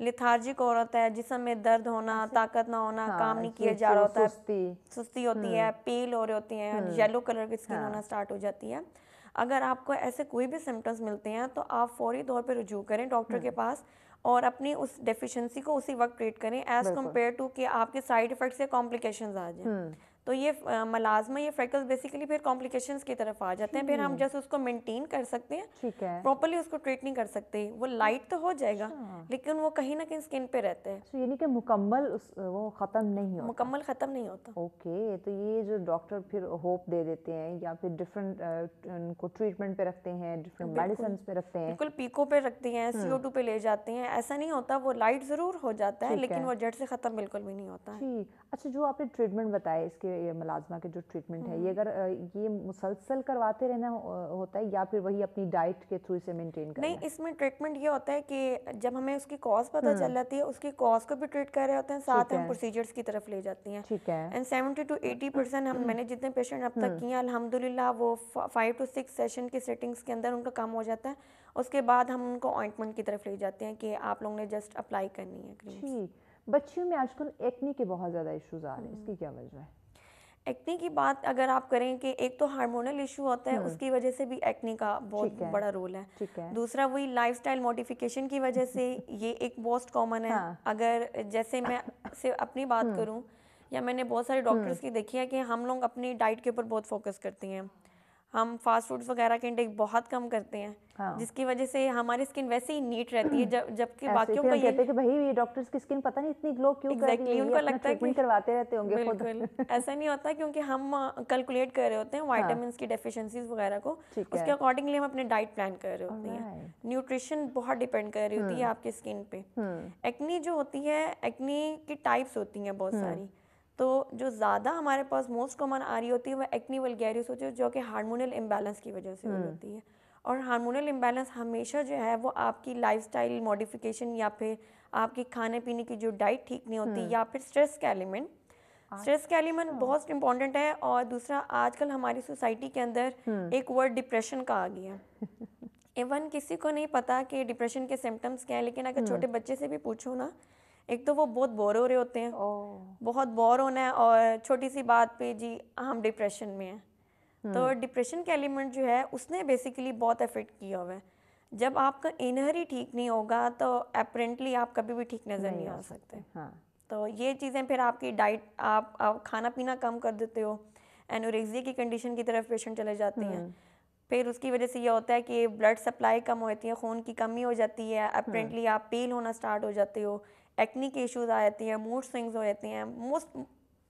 लिथार्जिक औरत है जिसम में दर्द होना ताकत ना होना हाँ, काम नहीं किया जा रहा होता सुस्ती, है सुस्ती होती हम्म। है पेल हो रहे होते हैं येलो कलर हम्म। की स्किन हाँ, होना स्टार्ट हो जाती है अगर आपको ऐसे कोई भी सिम्टम्स मिलते हैं तो आप फौरी तौर पर रुझू करें डॉक्टर के हम्म। पास और अपनी उस डेफिशिएंसी को उसी वक्त ट्रीट करें एज कम्पेयर टू कि आपके साइड इफेक्ट्स या कॉम्प्लिकेशंस आ जाए तो ये मलाजमा ये फ्रेकल्स बेसिकली फिर कॉम्प्लिकेशंस की तरफ आ जाते हैं फिर हम हम्म। जैसे उसको मेंटेन कर सकते हैं ठीक है प्रॉपरली उसको ट्रीट नहीं कर सकते वो लाइट तो हो जाएगा अच्छा। लेकिन वो कहीं ना कहीं स्किन पे रहते हैं यानी कि मुकम्मल वो ख़त्म नहीं होता मुकम्मल ख़त्म नहीं होता ओके तो ये जो डॉक्टर फिर होप दे देते हैं या फिर डिफरेंट उनको ट्रीटमेंट पे रखते हैं डिफरेंट मेडिसिन पे रखते हैं बिल्कुल पीको पे रखते हैं सी हम्म। पे ले जाते हैं ऐसा नहीं होता वो लाइट ज़रूर हो जाता है लेकिन वो जड़ से ख़त्म बिल्कुल भी नहीं होता है अच्छा जो आपने ट्रीटमेंट बताया इसके ये मलाजमा के जो ट्रीटमेंट है ये हम्म। अगर ये मुसलसल करवाते रहना होता है या फिर वही अपनी डाइट के थ्रू इसे मेंटेन करना नहीं इसमें ट्रीटमेंट ये होता है कि जब हमें उसकी कॉज पता हम्म। चल जाती है उसकी कॉज को भी ट्रीट कर रहे होते हैं साथ हम प्रोसीजर्स की तरफ ले जाती हैं ठीक है and seventy to eighty percent हम मैंने जितने पेशेंट अब तक हम्म। किए अलहमदिल्ला वो फाइव टू सिक्स सेशन की सेटिंग्स के अंदर उनका काम हो जाता है उसके बाद हम उनको अपॉइंटमेंट की तरफ ले जाते हैं कि आप लोगों ने जस्ट अप्लाई करनी है ठीक बच्चियों में आजकल एक्नी के बहुत ज़्यादा इश्यूज आ रहे हैं इसकी क्या वजह है एक्ने की बात अगर आप करें कि एक तो हार्मोनल इशू होता है हम्म। उसकी वजह से भी एक्ने का बहुत बड़ा रोल है, है। दूसरा वही लाइफस्टाइल मॉडिफिकेशन की वजह से [LAUGHS] ये एक मोस्ट कॉमन है हाँ। अगर जैसे मैं [LAUGHS] से अपनी बात हम्म। करूं या मैंने बहुत सारे डॉक्टर्स हम्म। की देखी है कि हम लोग अपनी डाइट के ऊपर बहुत फोकस करते हैं हम फास्ट फूड वगैरह के इंटेक बहुत कम करते हैं हाँ। जिसकी वजह से हमारी स्किन वैसे ही नीट रहती है [CLEARS THROAT] जब जबकि बाकियों को कहते हैं भाई ये डॉक्टर्स की स्किन पता नहीं इतनी ग्लो क्यों exactly, कर रही है उनको लगता है कि करवाते रहते होंगे बिल्कुल ऐसा नहीं होता क्योंकि हम कैलकुलेट कर रहे होते हैं वाइटामिन हाँ। की डेफिशिएंसीज वगैरह को उसके अकॉर्डिंगली हम अपने डाइट प्लान कर रहे होते हैं न्यूट्रिशन बहुत डिपेंड कर रही होती है हम्म। आपकी स्किन पे एक्नी हम्म। जो होती है एक्नी की टाइप्स होती हैं बहुत हम्म। सारी तो जो ज़्यादा हमारे पास मोस्ट कॉमन आ रही होती है वह एक्नी वलगैरिस होती है जो कि हार्मोनल इम्बैलेंस की वजह से हो हम्म। जाती है और हार्मोनल इम्बैलेंस हमेशा जो है वो आपकी स्टाइल मॉडिफिकेशन या फिर आपके खाने पीने की जो डाइट ठीक नहीं होती हम्म। या फिर स्ट्रेस का एलिमेंट स्ट्रेस का एलिमेंट बहुत इंपॉर्टेंट है और दूसरा आजकल हमारी सोसाइटी के अंदर हम्म। एक वर्ड डिप्रेशन का आ गया इवन [LAUGHS] किसी को नहीं पता कि डिप्रेशन के सिम्टम्स क्या है लेकिन अगर छोटे बच्चे से भी पूछो ना एक तो वो बहुत बोर हो रहे होते हैं oh. बहुत बोर होना है और छोटी सी बात पे जी हम डिप्रेशन में हैं hmm. तो डिप्रेशन हम्म। के एलिमेंट जो है उसने बेसिकली बहुत अफेक्ट किया हुआ है जब आपका इनहर ही ठीक नहीं होगा तो अपरेंटली आप कभी भी ठीक नज़र नहीं, नहीं आ सकते हाँ. तो ये चीज़ें फिर आपकी डाइट आप, आप खाना पीना कम कर देते हो एनोरेक्जिया की कंडीशन की तरफ पेशेंट चले जाते हैं हम्म। फिर उसकी वजह से यह होता है कि ब्लड सप्लाई कम होती है खून की कमी हो जाती है अपरेंटली हम्म। आप पेल होना स्टार्ट हो जाते हो एक्नी इश्यूज आ जाती हैं मूड स्विंग्स हो जाती हैं मोस्ट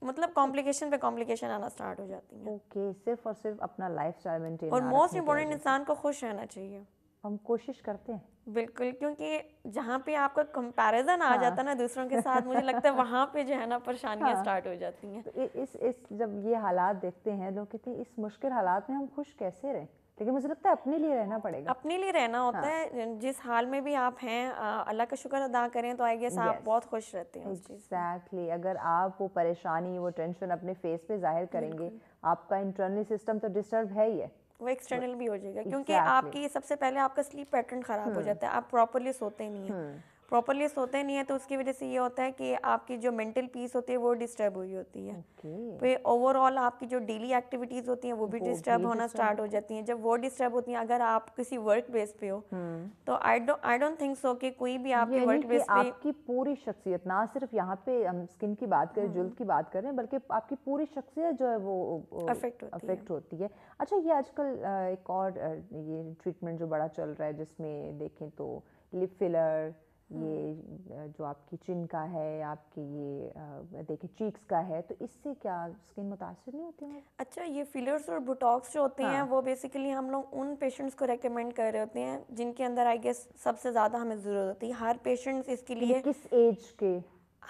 मतलब कॉम्प्लिकेशन पे कॉम्प्लिकेशन आना स्टार्ट हो जाती है ओके okay, सिर्फ और सिर्फ अपना लाइफ स्टाइल मेंटेन और मोस्ट इम्पोर्टेंट इंसान को खुश रहना चाहिए हम कोशिश करते हैं बिल्कुल क्योंकि जहाँ पे आपका कंपैरिजन हाँ। आ जाता है हाँ। ना दूसरों के साथ मुझे लगता है वहाँ पे जो है ना परेशानियाँ हाँ। स्टार्ट हो जाती हैं तो इस इस जब ये हालात देखते हैं लोग कहते हैं इस मुश्किल हालात में हम खुश कैसे रहें लेकिन मुझे लगता है अपने लिए रहना पड़ेगा अपने लिए रहना होता हाँ. है जिस हाल में भी आप हैं अल्लाह का शुक्र अदा करें तो आई गेस आप बहुत खुश रहते हैं एग्जैक्टली exactly. अगर आप वो परेशानी वो टेंशन अपने फेस पे जाहिर करेंगे आपका इंटरनल सिस्टम तो डिस्टर्ब है ही है वो एक्सटर्नल भी हो जाएगा क्योंकि आपकी सबसे पहले आपका स्लीप पैटर्न खराब हो हम्म। जाता है आप प्रॉपरली सोते नहीं है हम्म। प्रॉपरली सोते नहीं है तो उसकी वजह से ये होता है कि आपकी जो मेंटल पीस होती है वो डिस्टर्ब हुई होती है okay. फिर तो ओवरऑल आपकी जो डेली एक्टिविटीज़ होती हैं वो भी डिस्टर्ब होना स्टार्ट हो जाती हैं जब वो डिस्टर्ब होती हैं अगर आप किसी वर्क बेस पे हो हम्म। तो I don't I don't think so कि कोई भी आपके वर्क बेस पे आपकी पूरी शख्सियत ना सिर्फ यहाँ पे हम स्किन की बात करें हम्म। जुल्द की बात करें बल्कि आपकी पूरी शख्सियत जो है वो अफेक्ट अफेक्ट होती है अच्छा ये आजकल एक और ये ट्रीटमेंट जो बड़ा चल रहा है जिसमें देखें तो लिप फिलर ये हम्म। जो आपकी चिन का है आपके ये देखिए चीक्स का है तो इससे क्या स्किन मुतासर नहीं होती है अच्छा ये फिलर्स और बुटॉक्स जो होते हाँ। हैं वो बेसिकली हम लोग उन पेशेंट्स को रेकमेंड कर रहे होते हैं जिनके अंदर आई गेस सबसे ज़्यादा हमें ज़रूरत होती है हर पेशेंट्स इसके लिए किस एज के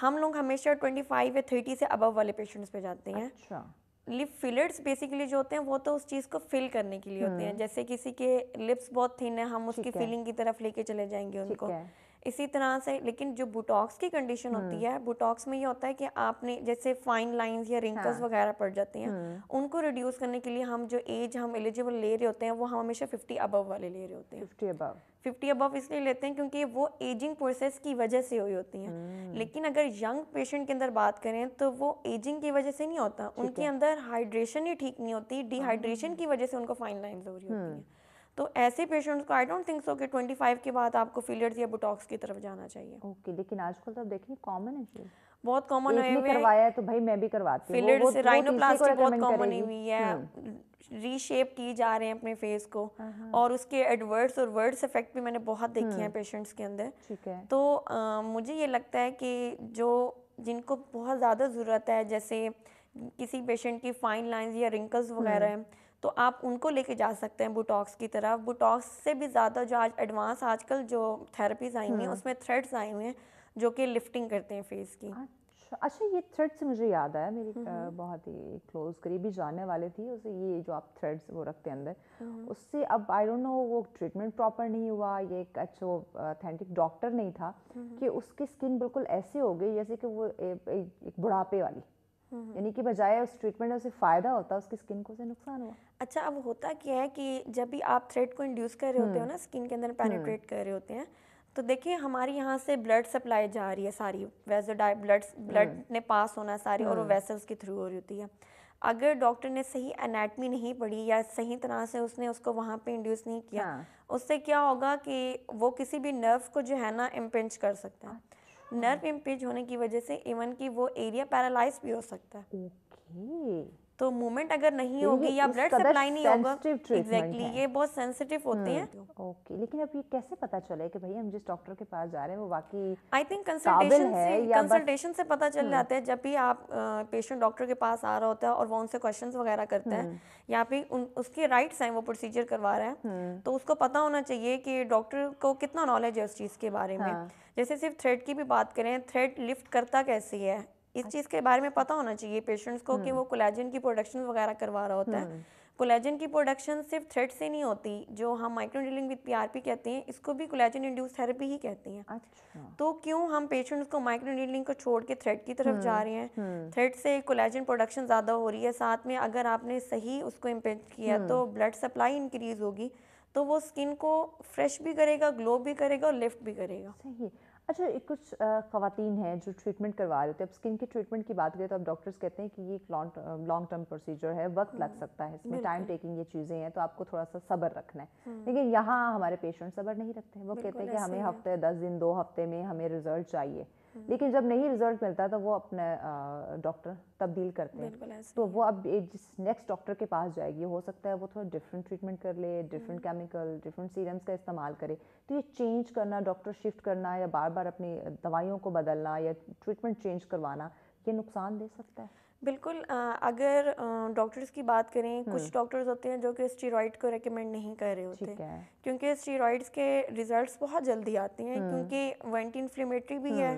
हम लोग हमेशा ट्वेंटी फाइव या थर्टी से अबव वाले पेशेंट्स पे जाते हैं अच्छा लिप फिलर्स बेसिकली जो होते हैं वो तो उस चीज़ को फिल करने के लिए होते हैं हम्म। जैसे किसी के लिप्स बहुत थिन है हम उसकी फिलिंग की तरफ लेके चले जाएंगे उनको इसी तरह से लेकिन जो बुटॉक्स की कंडीशन होती हम्म। है बुटॉक्स में ये होता है कि आपने जैसे फाइन लाइंस या रिंकल्स हाँ। वगैरह पड़ जाती हैं हम्म। उनको रिड्यूस करने के लिए हम जो एज हम एलिजिबल ले रहे होते हैं वो हम हमेशा फिफ्टी अबव वाले ले रहे होते हैं फिफ्टी अबव फिफ्टी अबव इसलिए लेते हैं क्योंकि वो एजिंग प्रोसेस की वजह से हुई होती हैं हम्म। लेकिन अगर यंग पेशेंट के अंदर बात करें तो वो एजिंग की वजह से नहीं होता उनके अंदर हाइड्रेशन ही ठीक नहीं होती डिहाइड्रेशन की वजह से उनको फाइन लाइन्स हो रही होती हैं तो ऐसे पेशेंट्स को आई डोंट थिंक सो कि 25 के बाद आपको फिलियर्स या बुटॉक्स की तरफ जाना चाहिए ओके okay, लेकिन आजकल तो आप देखेंगे कॉमन है ये बहुत कॉमन है करवाया है तो भाई मैं भी करवाती हूं फिलियर्स से राइनोप्लास्टी बहुत कॉमन हुई है रीशेप हम्म। की जा रहे हैं अपने फेस को हाँ, हाँ। और उसके एडवर्स और वर्ड्स इफेक्ट भी मैंने बहुत देखे हैं पेशेंट्स हम्म। के अंदर ठीक है तो मुझे ये लगता है कि जो जिनको बहुत ज़्यादा ज़रूरत है जैसे किसी पेशेंट की फाइन लाइंस या रिंकल्स हम्म। वगैरह हैं तो आप उनको लेके जा सकते हैं बुटॉक्स की तरफ बुटॉक्स से भी ज़्यादा जो आज एडवांस आजकल जो थेरेपीज आई हुई हैं हम्म। उसमें थ्रेड्स आए हुए हैं जो कि लिफ्टिंग करते हैं फेस की अच्छा अच्छा ये थ्रेड से मुझे याद आया मेरी हम्म। बहुत ही क्लोज करीबी जानने वाले थी उसे ये जो आप थ्रेड्स वो रखते हैं अंदर हम्म। उससे अब आई डोंट नो वो ट्रीटमेंट प्रॉपर नहीं हुआ ये एक अच्छा ऑथेंटिक डॉक्टर नहीं था कि उसकी स्किन बिल्कुल ऐसी हो गई जैसे कि वो एक बुढ़ापे वाली हम्म। यानी कि बजाय उस ट्रीटमेंट में उसे फ़ायदा होता है उसकी स्किन को उसे नुकसान हुआ अच्छा अब होता क्या है कि जब भी आप थ्रेड को इंड्यूस कर रहे होते हो हम्म। ना स्किन के अंदर पेनिट्रेट हम्म। कर रहे होते हैं तो देखिए हमारे यहाँ से ब्लड सप्लाई जा रही है सारी वैसे ब्लड ब्लड ने पास होना है सारी और वो वैसल्स के थ्रू हो रही होती है अगर डॉक्टर ने सही एनाटमी नहीं पढ़ी या सही तरह से उसने उसको वहाँ पे इंड्यूस नहीं किया हाँ। उससे क्या होगा कि वो किसी भी नर्व को जो है ना इम्पिंच कर सकता है नर्व इम्पेज होने की वजह से इवन की वो एरिया पैरालाइज भी हो सकता है ओके okay. तो मूवमेंट अगर नहीं तो होगी या ब्लड सप्लाई नहीं होगा एग्जैक्टली ये बहुत सेंसिटिव होते हैं ओके हम्म, लेकिन अब ये कैसे पता चले कि भाई हम जिस डॉक्टर के पास जा रहे हैं वो वाकई आई थिंक कंसल्टेशन से कंसल्टेशन से पता चल हम्म। जाता है जब भी आप पेशेंट डॉक्टर के पास आ रहा होता है और वो उनसे क्वेश्चंस वगैरह करते हैं हम्म। या फिर उसके राइट्स हैं वो प्रोसीजर करवा रहा है तो उसको पता होना चाहिए कि डॉक्टर को कितना नॉलेज है उस चीज़ के बारे में हाँ। जैसे सिर्फ थ्रेड की भी बात करें थ्रेड लिफ्ट करता कैसी है इस चीज़ के बारे में पता होना चाहिए पेशेंट्स को कि हम्म। वो कोलेजन की प्रोडक्शन वगैरह करवा रहा होता है कोलेजन हम्म। की प्रोडक्शन सिर्फ थ्रेड से नहीं होती जो हम माइक्रो डीलिंग विद पीआरपी कहते हैं इसको भी कोलेजन इंड्यूस थेरेपी ही कहते हैं अच्छा। तो क्यों हम पेशेंट्स को माइक्रो डीलिंग को छोड़ के थ्रेड की तरफ जा हम्म, रहे हैं थ्रेड से कोलेजन प्रोडक्शन ज़्यादा हो रही है साथ में अगर आपने सही उसको इम्पेक्ट किया तो ब्लड सप्लाई इंक्रीज होगी तो वो स्किन को फ्रेश भी करेगा ग्लो भी करेगा और लिफ्ट भी करेगा सही अच्छा एक कुछ खातन हैं जो ट्रीटमेंट करवा रहे होते हैं अब स्किन की ट्रीटमेंट की बात करें तो अब डॉक्टर्स कहते हैं कि ये एक लॉन्ग लॉन्ग टर्म प्रोसीजर है वक्त लग हम्म, सकता है इसमें टाइम टेकिंग ये चीज़ें हैं तो आपको थोड़ा सा सब्र रखना है हम्म। लेकिन यहाँ हमारे पेशेंट सब्र नहीं रखते हैं वो कहते हैं कि हमें हफ्ते दस दिन दो हफ्ते में हमें रिजल्ट चाहिए हम्म। लेकिन जब नहीं रिजल्ट मिलता तो वो अपने डॉक्टर तब्दील करते हैं तो वो अब जिस नेक्स्ट डॉक्टर के पास जाएगी हो सकता है वो थोड़ा डिफरेंट ट्रीटमेंट कर ले डिफरेंट केमिकल डिफरेंट सीरम्स का इस्तेमाल करे तो ये चेंज करना डॉक्टर शिफ्ट करना या बार बार अपनी दवाइयों को बदलना या ट्रीटमेंट चेंज करवाना ये नुकसान दे सकता है बिल्कुल अगर डॉक्टर्स की बात करें हम्म। कुछ डॉक्टर्स होते हैं जो कि स्टीरॉइड को रेकमेंड नहीं कर रहे होते क्योंकि स्टीरॉइड्स के रिजल्ट्स बहुत जल्दी आते हैं हम्म। क्योंकि वेंटी इन्फ्लेमेटरी भी है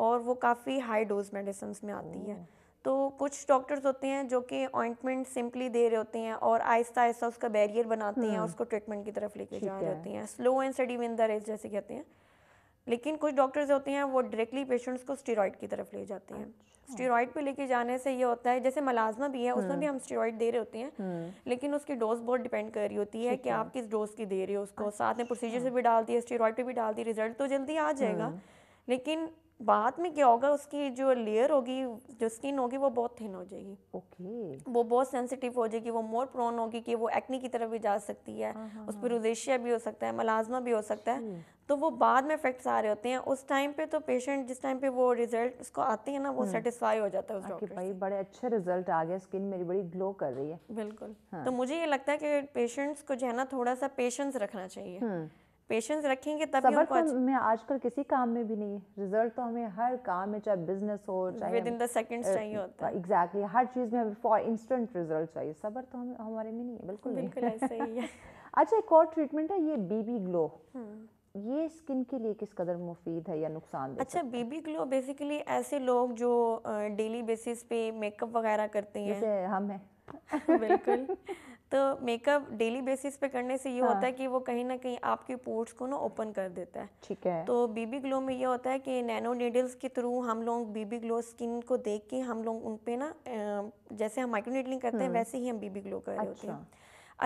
और वो काफ़ी हाई डोज मेडिसिन में आती है हम्म। तो कुछ डॉक्टर्स होते हैं जो कि ऑइंटमेंट सिंपली दे रहे होते हैं और आहिस्ता आहिस्ता उसका बैरियर बनाते हैं हम्म। उसको ट्रीटमेंट की तरफ लेके जा रहे होते हैं slow and steady win the race जैसे कहते हैं लेकिन कुछ डॉक्टर्स होते हैं वो डायरेक्टली पेशेंट्स को स्टेरॉइड की तरफ ले जाते हैं स्टेरॉइड अच्छा। पे लेके जाने से ये होता है जैसे मलाजमा भी है उसमें भी हम्म। हम स्टेरॉइड दे रहे होते हैं लेकिन उसकी डोज बहुत डिपेंड कर रही होती है कि आप किस डोज की दे रहे हो उसको साथ में प्रोसीजर अच्छा। से भी डाल दिया स्टेरॉइड पे भी डाल है रिजल्ट तो जल्दी आ जाएगा लेकिन बाद में क्या होगा उसकी जो लेयर होगी जो स्किन होगी वो बहुत थिन हो जाएगी ओके okay. वो बहुत सेंसिटिव हो जाएगी वो मोर प्रोन होगी कि वो एक्नी की तरफ भी जा सकती है हाँ, हाँ, उस हाँ। पर रुदेशिया भी हो सकता है मलाजमा भी हो सकता है तो वो बाद में इफेक्ट्स आ रहे होते हैं उस टाइम पे तो पेशेंट जिस टाइम पे वो रिजल्ट उसको आते हैं ना वो सेटिस्फाई हम्म। हो जाता है उस डॉक्टर भाई बड़े अच्छे रिजल्ट आ गए स्किन मेरी बड़ी ग्लो कर रही है बिल्कुल हाँ। तो मुझे ये लगता है कि पेशेंट्स को जो है ना थोड़ा सा पेशेंस रखना चाहिए हम्म। पेशेंस रखेंगे तब सबर तो मैं आजकल किसी काम में भी नहीं रिजल्ट तो हमें हर काम में चाहे बिजनेस हो चाहे विद इन द सेकंड्स चाहिए होता है एग्जैक्टली exactly, हर चीज़ में हमें फॉर इंस्टेंट रिजल्ट चाहिए सबर तो हम हमारे में नहीं है बिल्कुल बिल्कुल ऐसा ही है [LAUGHS] अच्छा एक और ट्रीटमेंट है ये बीबी ग्लो हम्म। ये स्किन के लिए किस कदर मुफीद है या नुकसान दे अच्छा बीबी ग्लो बेसिकली ऐसे लोग जो डेली बेसिस पे मेकअप वगैरह करते हैं जैसे हम हैं [LAUGHS] बिल्कुल [LAUGHS] तो मेकअप डेली बेसिस पे करने से ये हाँ. होता है हाँ। कि वो कहीं ना कहीं आपके पोर्ट्स को ना ओपन कर देता है ठीक है तो बीबी ग्लो में ये होता है कि नैनो नीडल्स के थ्रू हम लोग बीबी ग्लो स्किन को देख के हम लोग उन पे ना जैसे हम माइक्रो नीडलिंग करते हैं हम्म। वैसे ही हम बीबी ग्लो कर रहे अच्छा. होते हैं अच्छा।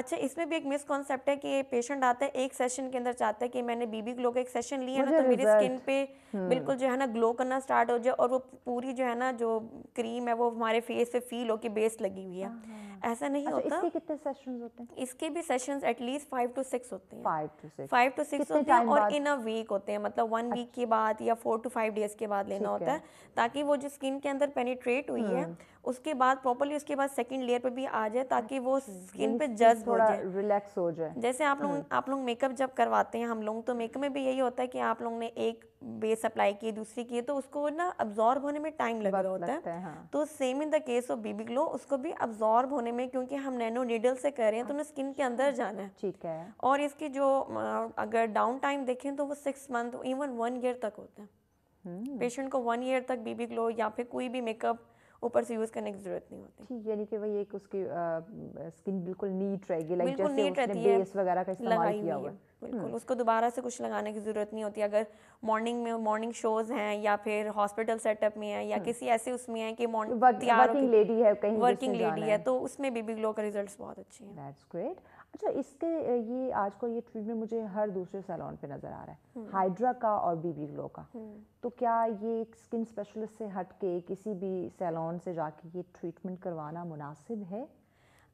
अच्छा इसमें भी एक मिसकॉन्सेप्ट है कि ये पेशेंट आता है एक सेशन के अंदर चाहता है कि मैंने बीबी ग्लो का एक सेशन लिया ना तो मेरी स्किन पे हम्म। बिल्कुल जो है ना ग्लो करना स्टार्ट हो जाए और वो पूरी जो है ना जो क्रीम है वो हमारे फेस पे फील हो के बेस लगी हुई है हाँ। ऐसा नहीं अच्छा, होता इसके कितने सेशंस होते हैं इसके भी sessions at least five to six होते हैं five to six five to six होते हैं और इन अ वीक होते हैं मतलब वन वीक अच्छा। के बाद या फोर टू फाइव डेज के बाद लेना होता है।, ताकि वो जो स्किन के अंदर पेनिट्रेट हुई है हम्म। उसके बाद प्रॉपरली उसके बाद सेकेंड लेयर पे भी आ जाए ताकि वो स्किन अच्छा, पे जज थोड़ा रिलैक्स हो जाए जैसे आप लोग हम्म। आप लोग मेकअप जब करवाते हैं हम लोग तो मेकअप में भी यही होता है कि आप लोग ने एक बेस अप्लाई की दूसरी की तो उसको ना अब्जॉर्ब होने में टाइम लगा होता है हाँ। तो same in the case of BB glow उसको भी अब्जॉर्ब होने में क्योंकि हम नैनो नीडल से कर रहे हैं तो उन्हें स्किन के अंदर जाना है ठीक है और इसकी जो अगर डाउन टाइम देखें तो वो six month even one year तक होता है पेशेंट हम्म। को वन ईयर तक बीबी ग्लो या फिर कोई भी मेकअप ऊपर से यूज़ करने की ज़रूरत नहीं होती ठीक यानी कि वही एक उसकी स्किन बिल्कुल नीट रहेगी लाइक जैसे नीट उसने बेस वगैरह का इस्तेमाल किया हुआ बिल्कुल हम्म। उसको दोबारा से कुछ लगाने की ज़रूरत नहीं होती अगर मॉर्निंग में मॉर्निंग शोज हैं या फिर हॉस्पिटल सेटअप में है या हम्म। किसी ऐसे उसमें है कि मॉर्निंग वर्किंग लेडी है कहीं वर्किंग लेडी है तो उसमें बेबी ग्लो का रिजल्ट्स बहुत अच्छे हैं दैट्स ग्रेट अच्छा इसके ये आज को ये ट्रीटमेंट मुझे हर दूसरे सैलून पे नज़र आ रहा है हम्म। हाइड्रा का और बीबी ग्लो का हम्म। तो क्या ये एक स्किन स्पेशलिस्ट से हट के किसी भी सैलून से जाके ये ट्रीटमेंट करवाना मुनासिब है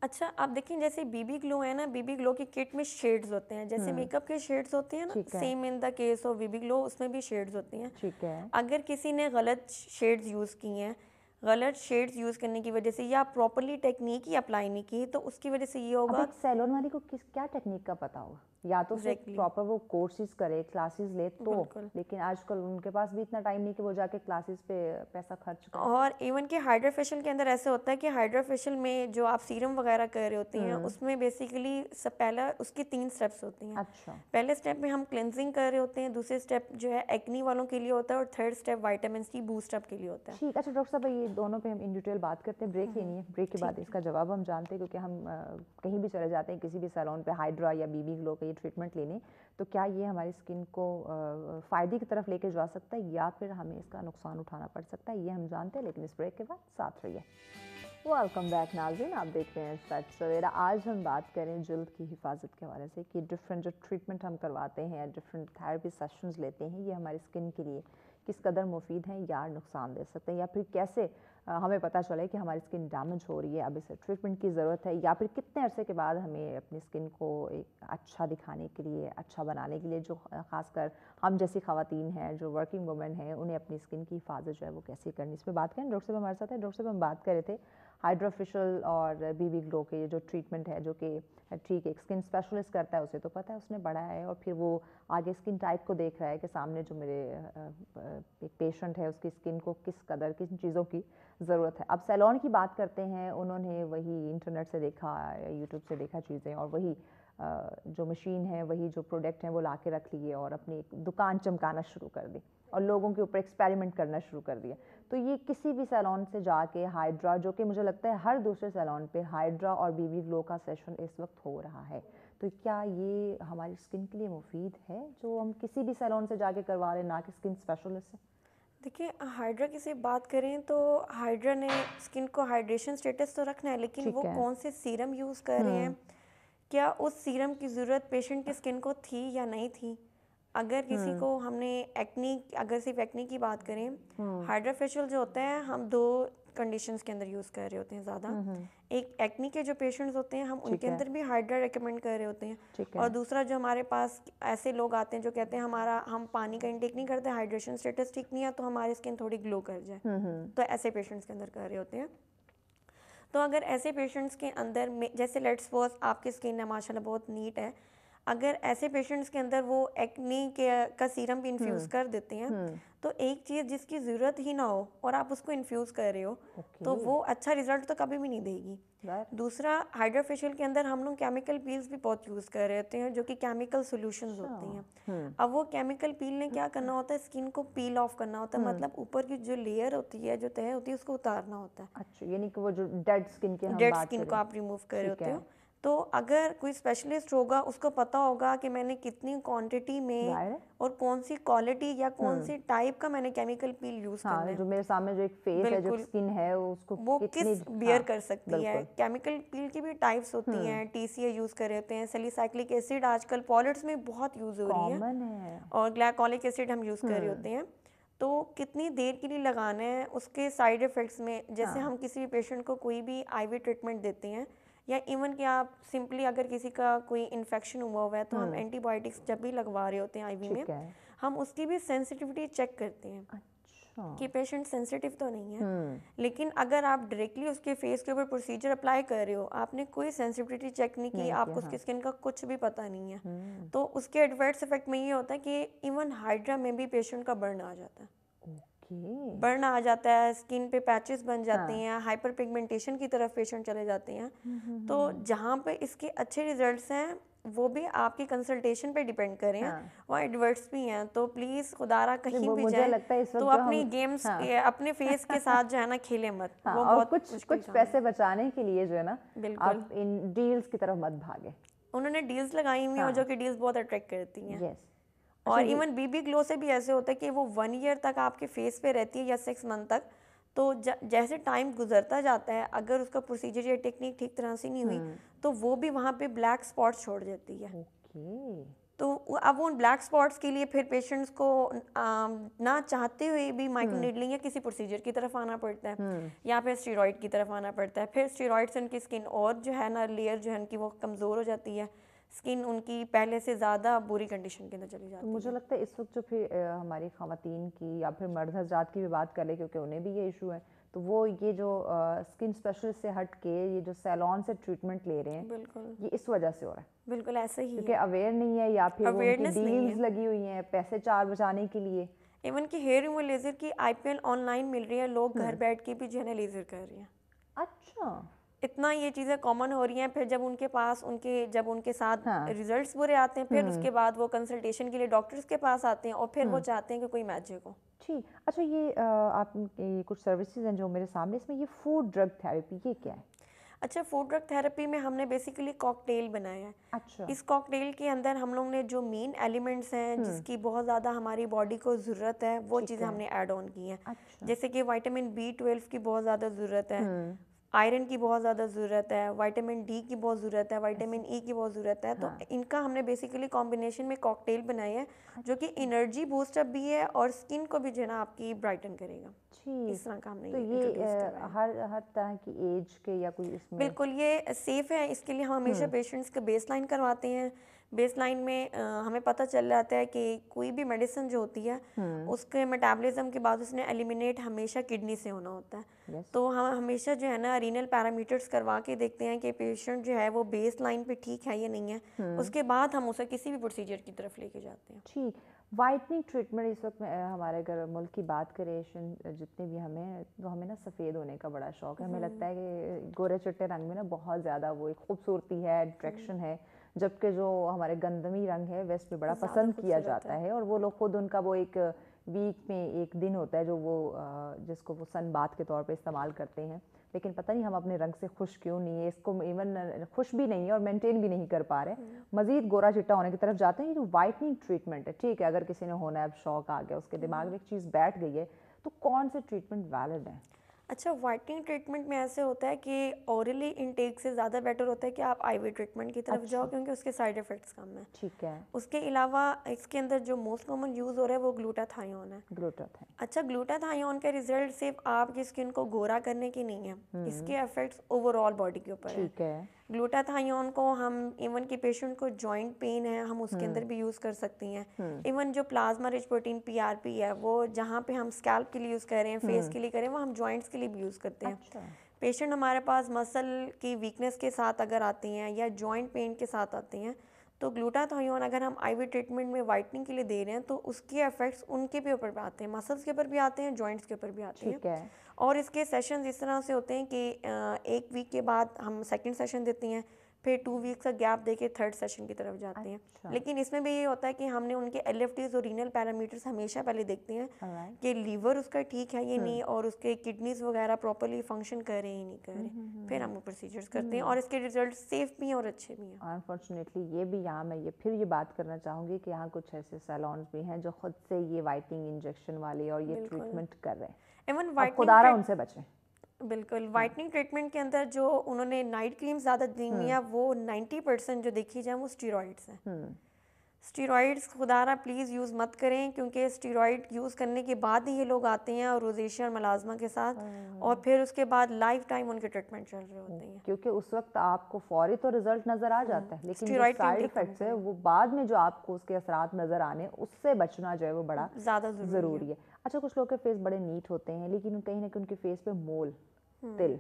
अच्छा आप देखिए जैसे बीबी ग्लो है ना बीबी ग्लो की किट में शेड्स होते हैं जैसे मेकअप हम्म। के शेड्स होते हैं ना same in the case of BB glow उसमें भी शेड्स होती हैं ठीक है अगर किसी ने गलत शेड्स यूज़ किए हैं गलत शेड्स यूज करने की वजह से या प्रॉपरली टेक्निक ही अप्लाई नहीं की तो उसकी वजह से ये होगा सैलून वाली को किस क्या टेक्निक का पता होगा या तो exactly. प्रॉपर वो कोर्सेज करे क्लासेस ले तो लेकिन आजकल उनके पास भी इतना टाइम नहीं कि वो जाके क्लासेस पे पैसा खर्च करें और इवन के हाइड्रा फेशियल के अंदर ऐसे होता है कि हाइड्रा फेशियल में जो आप सीरम वगैरह कर रहे होते हैं हम्म। उसमें बेसिकली सब पहला उसकी तीन स्टेप्स होते हैं अच्छा पहले स्टेप में हम क्लेंजिंग कर रहे होते हैं दूसरे स्टेप जो है एक्नी वालों के लिए होता है और थर्ड स्टेप वाइटामिन की बूस्टअप के लिए होता है ठीक अच्छा डॉक्टर साहब ये दोनों पे हम इन डिटेल बात करते हैं ब्रेक हम्म। लेनी है ब्रेक के बाद इसका जवाब हम जानते हैं क्योंकि हम कहीं भी चले जाते हैं किसी भी सैलून पे हाइड्रा या बीबी ग्लो का ट्रीटमेंट लेने तो क्या ये हमारी स्किन को फ़ायदे की तरफ लेके जा सकता है या फिर हमें इसका नुकसान उठाना पड़ सकता है ये हम जानते हैं लेकिन इस ब्रेक के बाद साथ रहिए वेलकम बैक नाजिन आप देख रहे हैं सच सवेरा आज हम बात करें जल्द की हिफाजत के हवाले से कि डिफरेंट जो ट्रीटमेंट हम करवाते हैं डिफरेंट थेरेपी सेशंस लेते हैं ये हमारी स्किन के लिए किस कदर मुफीद हैं या नुकसान दे सकते हैं या फिर कैसे हमें पता चले कि हमारी स्किन डैमेज हो रही है अब इसे ट्रीटमेंट की ज़रूरत है या फिर कितने अरसे के बाद हमें अपनी स्किन को एक अच्छा दिखाने के लिए अच्छा बनाने के लिए जो खासकर हम जैसी खातन हैं जो वर्किंग वुमेन हैं उन्हें अपनी स्किन की हिफाजत जो है वो कैसे करनी इस पर बात करें डॉक्टर साहब हमारे साथ हैं डॉक्टर साहब हम बात कर रहे थे हाइड्रोफिशल और बीबी ग्लो के जो ट्रीटमेंट है जो कि ठीक एक स्किन स्पेशलिस्ट करता है उसे तो पता है उसने बढ़ा है और फिर वो आगे स्किन टाइप को देख रहा है कि सामने जो मेरे एक पेशेंट है उसकी स्किन को किस कदर किन चीज़ों की ज़रूरत है अब सैलॉन की बात करते हैं उन्होंने वही इंटरनेट से देखा यूट्यूब से देखा चीज़ें और वही जो मशीन है वही जो प्रोडक्ट हैं वो ला के रख लिए और अपनी एक दुकान चमकाना शुरू कर दी और लोगों के ऊपर एक्सपेरिमेंट करना शुरू कर दिया तो ये किसी भी सैलॉन से जाके हाइड्रा जो कि मुझे लगता है हर दूसरे सैलॉन पे हाइड्रा और बीबी ग्लो का सेशन इस वक्त हो रहा है तो क्या ये हमारी स्किन के लिए मुफीद है जो हम किसी भी सैलॉन से जाके करवा रहे हैं ना कि स्किन स्पेशलिस्ट से देखिए हाइड्रा की से बात करें तो हाइड्रा ने स्किन को हाइड्रेशन स्टेटस तो रखना है लेकिन वो है। कौन से सीरम यूज़ कर रहे हैं हम्म। क्या उस सीरम की ज़रूरत पेशेंट की स्किन को थी या नहीं थी अगर किसी हम्म। को हमने एक्नी अगर सिर्फ एक्नी की बात करें हाइड्रा हम्म। जो होता है हम दो कंडीशंस के अंदर यूज़ कर रहे होते हैं ज़्यादा हम्म, एक एक्नी के जो पेशेंट्स होते हैं हम उनके अंदर भी हाइड्रा रिकमेंड कर रहे होते हैं और दूसरा जो हमारे पास ऐसे लोग आते हैं जो कहते हैं हमारा हम पानी का इंटेक नहीं करते हाइड्रेशन स्टेटस ठीक नहीं है तो हमारी स्किन थोड़ी ग्लो कर जाए तो ऐसे पेशेंट्स के अंदर कर रहे होते हैं तो अगर ऐसे पेशेंट्स के अंदर जैसे लेट्स सपोज आपकी स्किन है माशाल्लाह बहुत नीट है अगर ऐसे पेशेंट्स के अंदर वो एक्नी के का सीरम भी इन्फ्यूज़ हम्म, कर देते हैं हम्म। तो एक चीज़ जिसकी ज़रूरत ही ना हो और आप उसको इन्फ्यूज़ कर रहे हो तो वो अच्छा रिजल्ट तो कभी भी नहीं देगी That. दूसरा हाइड्रोफेशियल के अंदर हम लोग केमिकल पील्स भी बहुत यूज़ कर रहे होते हैं जो कि केमिकल सोल्यूशंस होती हैं hmm. अब वो केमिकल पील ने क्या करना होता है स्किन को पील ऑफ करना होता है hmm. मतलब ऊपर की जो लेयर होती है जो तह होती है उसको उतारना होता है अच्छा यानी कि वो जो डेड स्किन के डेड स्किन को आप रिमूव कर रहे होते हो तो अगर कोई स्पेशलिस्ट होगा उसको पता होगा कि मैंने कितनी क्वांटिटी में और कौन सी क्वालिटी या कौन सी टाइप का मैंने केमिकल पील यूज हाँ, करना जो मेरे सामने जो एक फेस है जो स्किन है उसको वो किस बियर हाँ, कर सकती है केमिकल पील की भी टाइप्स होती हम्म। हैं टीसीए यूज कर रहे हैं सेलिसाइक्लिक एसिड आजकल पॉलिट्स में बहुत यूज हो रही है और ग्लाइकोलिक एसिड हम यूज कर रहे हम्म। होते हैं तो कितनी देर के लिए लगाना है उसके साइड इफ़ेक्ट्स में जैसे हाँ। हम किसी भी पेशेंट को कोई भी आईवी ट्रीटमेंट देते हैं या इवन कि आप सिंपली अगर किसी का कोई इन्फेक्शन हुआ हुआ है तो हम एंटीबायोटिक्स हाँ। जब भी लगवा रहे होते हैं आईवी में हम उसकी भी सेंसिटिविटी चेक करते हैं अच्छा। कि पेशेंट सेंसिटिव तो नहीं है हम्म। लेकिन अगर आप डायरेक्टली उसके फेस के ऊपर प्रोसीजर अप्लाई कर रहे हो आपने कोई सेंसिटिविटी चेक नहीं की आपको उसकी स्किन हाँ। का कुछ भी पता नहीं है हम्म। तो उसके एडवर्स इफेक्ट में ये होता है कि इवन हाइड्रा में भी पेशेंट का बर्न आ जाता है बर्न आ जाता है स्किन पे पैचेस बन जाते हाँ. हैं हाइपर पिगमेंटेशन की तरफ पेशेंट चले जाते हैं हम्म, हम्म, हम्म। तो जहाँ पे इसके अच्छे रिजल्ट्स हैं वो भी आपकी कंसल्टेशन पे डिपेंड करें हाँ। वहाँ एडवर्ट्स भी हैं तो प्लीज खुदारा कहीं भी जाए लगता है इस तो अपनी गेम्स हाँ। अपने फेस के साथ जो है ना खेले मत हाँ। वो और बहुत कुछ कुछ पैसे बचाने के लिए जो है ना आप इन डील्स की तरफ मत भागे उन्होंने डील्स लगाई हुई हैं हाँ। जो कि डील्स बहुत अट्रैक्ट करती हैं और इवन बीबी ग्लो से भी ऐसे होता है कि वो वन ईयर तक आपके फेस पे रहती है या सिक्स मंथ तक तो जैसे टाइम गुजरता जाता है अगर उसका प्रोसीजर या टेक्निक ठीक तरह से नहीं हुई हम्म। तो वो भी वहाँ पे ब्लैक स्पॉट छोड़ देती है तो अब उन ब्लैक स्पॉट्स के लिए फिर पेशेंट्स को ना चाहते हुए भी माइक्रो हम्म। या किसी प्रोसीजर की तरफ आना पड़ता है हम्म। या फिर स्टीरोड की तरफ आना पड़ता है फिर स्टीरोड से उनकी स्किन और जो है ना लेयर जो है उनकी वो कमज़ोर हो जाती है स्किन उनकी पहले से ज़्यादा बुरी कंडीशन के अंदर चली जाती तो मुझे है मुझे लगता है इस वक्त जो फिर हमारी खातन की या फिर मर्द हजरात की भी बात कर ले क्योंकि उन्हें भी ये इशू है तो वो ये जो स्किन स्पेशलिस्ट से हट के ये जो सैलॉन से ट्रीटमेंट ले रहे हैं बिल्कुल ये इस वजह से हो रहा है बिल्कुल ऐसा ही क्योंकि अवेयर नहीं है या फिर डील्स लगी हुई हैं पैसे चार बचाने के लिए इवन की हेयर रिमूवल लेज़र की आईपीएल ऑनलाइन मिल रही है लोग हाँ। घर बैठ के भी जो लेज़र कर रहे हैं अच्छा इतना ये चीज़ें कॉमन हो रही हैं फिर जब उनके पास उनके जब उनके साथ हाँ। रिजल्ट्स बुरे आते हैं फिर हम्म। उसके बाद वो कंसल्टेशन के लिए डॉक्टर्स के पास आते हैं और फिर वो हम्म। चाहते हैं कि कोई मैजिक हो ठीक अच्छा ये आपके कुछ सर्विसेज हैं जो मेरे सामने इसमें ये फूड ड्रग थेरेपी ये क्या है अच्छा फूड ड्रग थेरेपी में हमने बेसिकली कॉकटेल बनाया है अच्छा इस कॉकटेल के अंदर हम लोग ने जो मेन एलिमेंट्स हैं हम्म। जिसकी बहुत ज़्यादा हमारी बॉडी को ज़रूरत है वो चीज़ें हमने ऐड ऑन की हैं अच्छा। जैसे कि विटामिन बी ट्वेल्व की बहुत ज़्यादा ज़रूरत है आयरन की बहुत ज़्यादा ज़रूरत है वाइटामिन डी की बहुत ज़रूरत है वाइटामिन ई e की बहुत ज़रूरत है तो हाँ। तो इनका हमने बेसिकली कॉम्बिनेशन में कॉकटेल बनाई है जो कि एनर्जी अच्छा। बूस्टअप भी है और स्किन को भी जो है ना आपकी ब्राइटन करेगा इस तरह का हमने तो ये, ये हर हर तरह की एज के या कोई इसमें बिल्कुल ये सेफ़ है इसके लिए हम हमेशा पेशेंट्स का बेस करवाते हैं बेस लाइन में हमें पता चल जाता है कि कोई भी मेडिसिन जो होती है हम्म। उसके मेटाबॉलिज्म के बाद उसने एलिमिनेट हमेशा किडनी से होना होता है तो हम हमेशा जो है ना रीनल पैरामीटर्स करवा के देखते हैं कि पेशेंट जो है वो बेस लाइन पे ठीक है या नहीं है हम्म। उसके बाद हम उसे किसी भी प्रोसीजर की तरफ लेके जाते हैं ठीक वाइटनिंग ट्रीटमेंट इस वक्त हमारे अगर मुल्क की बात करें एशियन जितने भी हमें तो हमें ना सफ़ेद होने का बड़ा शौक है हमें हम्म। लगता है कि गोरे चट्टे रंग में ना बहुत ज़्यादा वो एक खूबसूरती है अट्रैक्शन है जबकि जो हमारे गंदमी रंग है वेस्ट में बड़ा पसंद किया जाता है।, है और वो लोग खुद उनका वो एक वीक में एक दिन होता है जो वो जिसको वो सन बात के तौर पे इस्तेमाल करते हैं लेकिन पता नहीं हम अपने रंग से खुश क्यों नहीं है इसको इवन खुश भी नहीं है और मेंटेन भी नहीं कर पा रहे हम्म। मज़ीद गोरा चिट्टा होने की तरफ जाते हैं ये जो वाइटनिंग ट्रीटमेंट है ठीक है अगर किसी ने होना है अब शौक आ गया उसके हम्म। दिमाग में एक चीज़ बैठ गई है तो कौन से ट्रीटमेंट वैलिड है अच्छा वाइटनिंग ट्रीटमेंट में ऐसे होता है कि ओरली इनटेक से ज़्यादा बेटर होता है कि आप आईवी ट्रीटमेंट की तरफ अच्छा। जाओ क्योंकि उसके साइड इफ़ेक्ट्स कम है ठीक है उसके अलावा इसके अंदर जो मोस्ट कॉमन यूज़ हो रहा है वो ग्लूटाथायोन है ग्लूटाथाइन अच्छा ग्लूटाथायोन का रिजल्ट सिर्फ आपकी स्किन को गोरा करने की नहीं है हम्म। इसके इफेक्ट्स ओवरऑल बॉडी के ऊपर ठीक है ग्लूटाथायोन को हम इवन कि पेशेंट को जॉइंट पेन है हम उसके हम्म। अंदर भी यूज़ कर सकती हैं हम्म। इवन जो प्लाज्मा रिच प्रोटीन पीआरपी है वो जहाँ पे हम स्कैल्प के लिए यूज़ कर रहे हैं फेस हम्म। के लिए करें वो हम जॉइंट्स के लिए भी यूज़ करते हैं अच्छा। पेशेंट हमारे पास मसल की वीकनेस के साथ अगर आती हैं या जॉइंट पेन के साथ आती हैं तो ग्लूटाथायोन अगर हम आईवी ट्रीटमेंट में वाइटनिंग के लिए दे रहे हैं तो उसके इफेक्ट्स उनके भी ऊपर आते हैं मसल्स के ऊपर भी आते हैं जॉइंट्स के ऊपर भी आते हैं और इसके सेशंस इस तरह से होते हैं कि एक वीक के बाद हम सेकंड सेशन देते हैं फिर टू वीक्स का गैप देके थर्ड सेशन की तरफ जाते हैं अच्छा। लेकिन इसमें भी ये होता है कि हमने उनके एल और रीनल पैरामीटर्स हमेशा पहले देखते हैं कि लीवर उसका ठीक है या hmm. नहीं और उसके किडनीज वगैरह प्रॉपरली फंक्शन कर रहे हैं नहीं कर रहे hmm, hmm, फिर हम वो प्रोसीजर्स करते हैं और इसके रिजल्ट सेफ भी हैं और अच्छे भी हैं अनफॉर्चुनेटली ये भी यहाँ मैं ये फिर ये बात करना चाहूँगी कि यहाँ कुछ ऐसे सैलॉन्स भी हैं जो खुद से ये वाइपिंग इंजेक्शन वाले और ये ट्रीटमेंट कर रहे हैं इवन वाइट खुदा उनसे बचें बिल्कुल वाइटनिंग ट्रीटमेंट के अंदर जो उन्होंने नाइट क्रीम ज़्यादा दी हम्म। हुई है वो नाइन्टी परसेंट जो देखी जाए वो स्टीरॉइड्स हैं स्टीरॉइड्स खुदारा प्लीज़ यूज़ मत करें क्योंकि स्टीरॉइड यूज़ करने के बाद ही ये लोग आते हैं और रोजेशिया और मलाजमा के साथ हम्म। और फिर उसके बाद लाइफ टाइम उनके ट्रीटमेंट चल रहे होते हैं क्योंकि उस वक्त आपको फौरी तो रिजल्ट नज़र आ जाता है हम्म। लेकिन जो साइड इफेक्ट्स है वो बाद में जो आपको उसके असरात नज़र आने उससे बचना जो है वो बड़ा ज़्यादा ज़रूरी है अच्छा कुछ लोग के फेस बड़े नीट होते हैं लेकिन कहीं ना कहीं उनके फेस पे मोल हम्म। तिल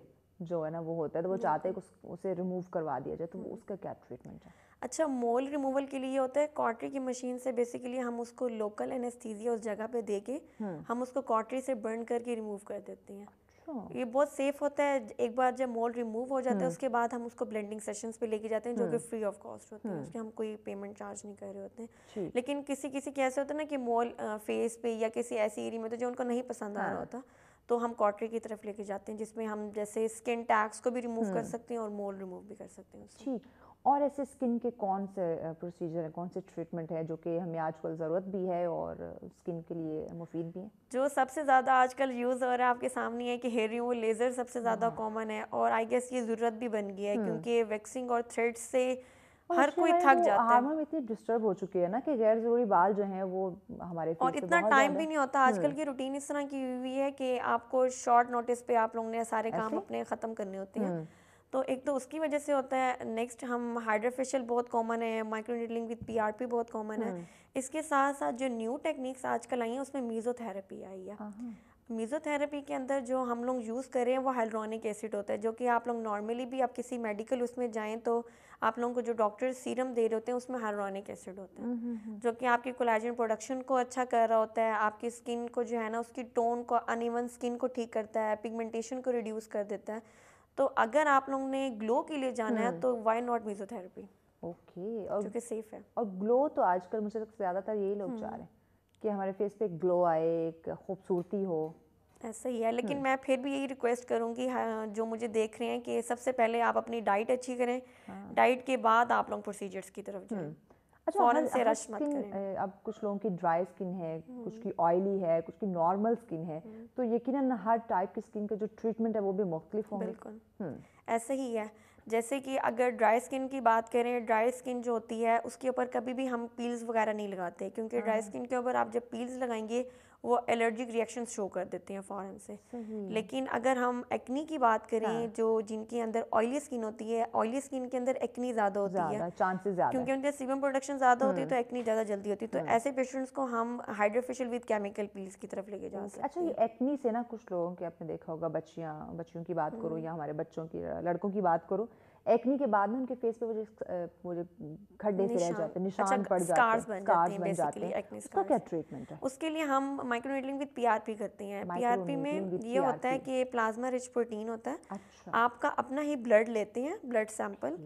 जो है ना वो होता है तो वो चाहते हैं उस, उसे रिमूव करवा दिया जाए तो हम्म। उसका क्या ट्रीटमेंट है अच्छा मोल रिमूवल के लिए होता है कॉटरी की मशीन से बेसिकली हम उसको लोकल एनेस्थीजिया उस जगह पे दे के हम्म। हम उसको कॉटरी से बर्न करके रिमूव कर देते हैं हाँ। ये बहुत सेफ होता है एक बार जब मोल्ड रिमूव हो जाता है हाँ। उसके बाद हम उसको ब्लेंडिंग सेशंस पे लेके जाते हैं जो कि फ्री ऑफ कॉस्ट होते हैं हाँ। उसके हम कोई पेमेंट चार्ज नहीं कर रहे होते हैं लेकिन किसी किसी के ऐसे होते हैं ना कि मोल फेस पे या किसी ऐसी एरिया में तो जो उनको नहीं पसंद आ रहा होता तो हम कॉटरी की तरफ लेके जाते हैं जिसमें हम जैसे स्किन टैक्स को भी रिमूव कर सकते हैं और मोल रिमूव भी कर सकते हैं ठीक और ऐसे स्किन के कौन से प्रोसीजर है कौन से ट्रीटमेंट है जो कि हमें आजकल ज़रूरत भी है और स्किन के लिए मुफीद भी है जो सबसे ज़्यादा आजकल यूज़ हो रहा है आपके सामने है कि हेयर रिमूवल लेज़र सबसे ज़्यादा कॉमन हाँ। है और आई गेस ये ज़रूरत भी बन गई है हम्म। क्योंकि वैक्सिंग और थ्रेड्स से हर कोई थक जाता है हार्मोन इतनी डिस्टर्ब हो चुकी है ना कि गैर जरूरी बाल जो हैं वो हमारे और इतना टाइम भी नहीं होता आजकल हम्म। की रूटीन इस तरह की हुई है कि आपको शॉर्ट नोटिस पे आप लोगों ने सारे काम अपने ख़त्म करने होते हैं हम्म। तो एक तो उसकी वजह से होता है नेक्स्ट हम हाइड्रोफेशियल बहुत कॉमन है माइक्रो नीडलिंग विद पीआरपी बहुत कॉमन है हम्म। इसके साथ साथ जो न्यू टेक्निक्स आजकल आई हैं उसमें मीज़ोथेरेपी आई है मीज़ोथेरेपी हाँ, हाँ। के अंदर जो हम लोग यूज़ कर रहे हैं वो हाइड्रोनिक एसिड होता है जो कि आप लोग नॉर्मली भी आप किसी मेडिकल उसमें जाएँ तो आप लोगों को जो डॉक्टर सीरम दे रहे होते हैं उसमें हाइड्रोनिक एसिड होता है हम्म, हम्म, जो कि आपके कोलाजन प्रोडक्शन को अच्छा कर रहा होता है आपकी स्किन को जो है ना उसकी टोन को अनइवन स्किन को ठीक करता है पिगमेंटेशन को रिड्यूस कर देता है तो अगर आप लोगों ने ग्लो के लिए जाना है हम्म। तो वाई नॉट मीजोथेरेपी ओके और क्योंकि सेफ है और ग्लो तो आजकल मुझे ज़्यादातर यही लोग चाह हम्म। रहे हैं कि हमारे फेस पे ग्लो आए एक खूबसूरती हो ऐसा ही है लेकिन हम्म। मैं फिर भी यही रिक्वेस्ट करूंगी हाँ, जो मुझे देख रहे हैं कि सबसे पहले आप अपनी डाइट अच्छी करें हाँ। डाइट के बाद आप लोग प्रोसीजर्स की तरफ जाएं अच्छा, फौरन से रश मत करें अब कुछ लोगों की ड्राई हम्म। स्किन है कुछ की ऑयली है कुछ की नॉर्मल हम्म। स्किन है तो यकीनन हर टाइप की स्किन का जो ट्रीटमेंट है वो भी मुख्तलिफ होंगे बिल्कुल हम्म। ऐसे ही है जैसे कि अगर ड्राई स्किन की बात करें ड्राई स्किन जो होती है उसके ऊपर कभी भी हम पील्स वगैरह नहीं लगाते क्योंकि ड्राई हाँ। स्किन के ऊपर आप जब पील्स लगाएंगे वो एलर्जिक रिएक्शन शो कर देते हैं फ़ौरन से हम्म। लेकिन अगर हम एक्नी की बात करें हाँ। जो जिनके अंदर ऑयली स्किन होती है ऑयली स्किन के अंदर एक्नी ज़्यादा होती है चांसेस ज़्यादा क्योंकि उनके सीबम प्रोडक्शन ज़्यादा होती है हम्म। तो एक्नी ज़्यादा जल्दी होती है तो हम्म। ऐसे पेशेंट्स को हम हाइड्रोफेशियल विद केमिकल पील्स की तरफ लेके जा सकते अच्छा ये एक्नी से ना कुछ लोगों के आपने देखा होगा बच्चियाँ बच्चियों की बात करो या हमारे बच्चों की लड़कों की बात करो एक्नी के बाद में उनके फेस पे वो जो वो जो खड्डे से रह जाते निशान अच्छा, पड़ जाते हैं स्कार्स बन जाते हैं उसका क्या ट्रीटमेंट है उसके लिए हम माइक्रो नीडलिंग विद पीआरपी करते हैं पीआरपी में ये होता है कि ये प्लाज्मा रिच प्रोटीन होता है अच्छा। आपका अपना ही ब्लड लेते हैं ब्लड सैंपल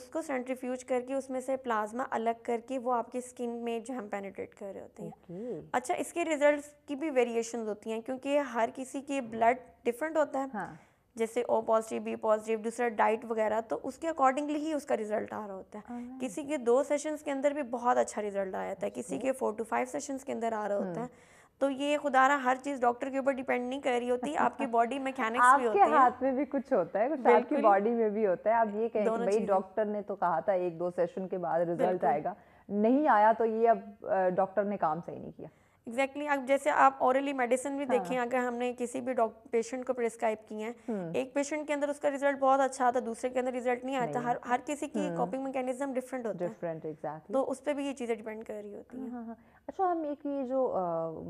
उसको सेंट्रीफ्यूज करके उसमें से प्लाज्मा अलग करके वो आपकी स्किन में जो हम पेनिट्रेट कर रहे होते हैं अच्छा इसके रिजल्ट की भी वेरिएशन होती हैं क्योंकि हर किसी के ब्लड डिफरेंट होता है हाँ। जैसे ओ पॉजिटिव बी पॉजिटिव दूसरा डाइट वगैरह तो उसके अकॉर्डिंगली ही उसका रिजल्ट आ रहा होता है हाँ किसी के दो सेशंस के अंदर भी बहुत अच्छा रिजल्ट आ जाता है किसी के फोर टू फाइव सेशंस के अंदर आ रहा होता हम्म। है तो ये खुदारा हर चीज डॉक्टर के ऊपर डिपेंड नहीं कर रही होती अच्छा, आपकी बॉडी अच्छा। मैकेनिक्स भी होते हैं हाथ में भी कुछ होता है कुछ आपकी बॉडी में भी होता है आप ये कहें भाई डॉक्टर ने तो कहा था एक दो सेशन के बाद रिजल्ट आएगा नहीं आया तो ये अब डॉक्टर ने काम सही नहीं किया एग्जैक्टली exactly, जैसे आप ऑरली मेडिसिन भी हाँ. देखें अगर हमने किसी भी पेशेंट को प्रिस्क्राइब की है हम्म। एक पेशेंट के अंदर उसका रिजल्ट बहुत अच्छा आता दूसरे के अंदर रिजल्ट नहीं आता हर हर किसी की कॉपिंग मैकेनिज्म डिफरेंट होता है डिफरेंट एग्जैक्टली तो उस पर भी ये चीज़ें डिपेंड कर रही होती हैं हाँ, हाँ, हाँ। अच्छा हम एक ये जो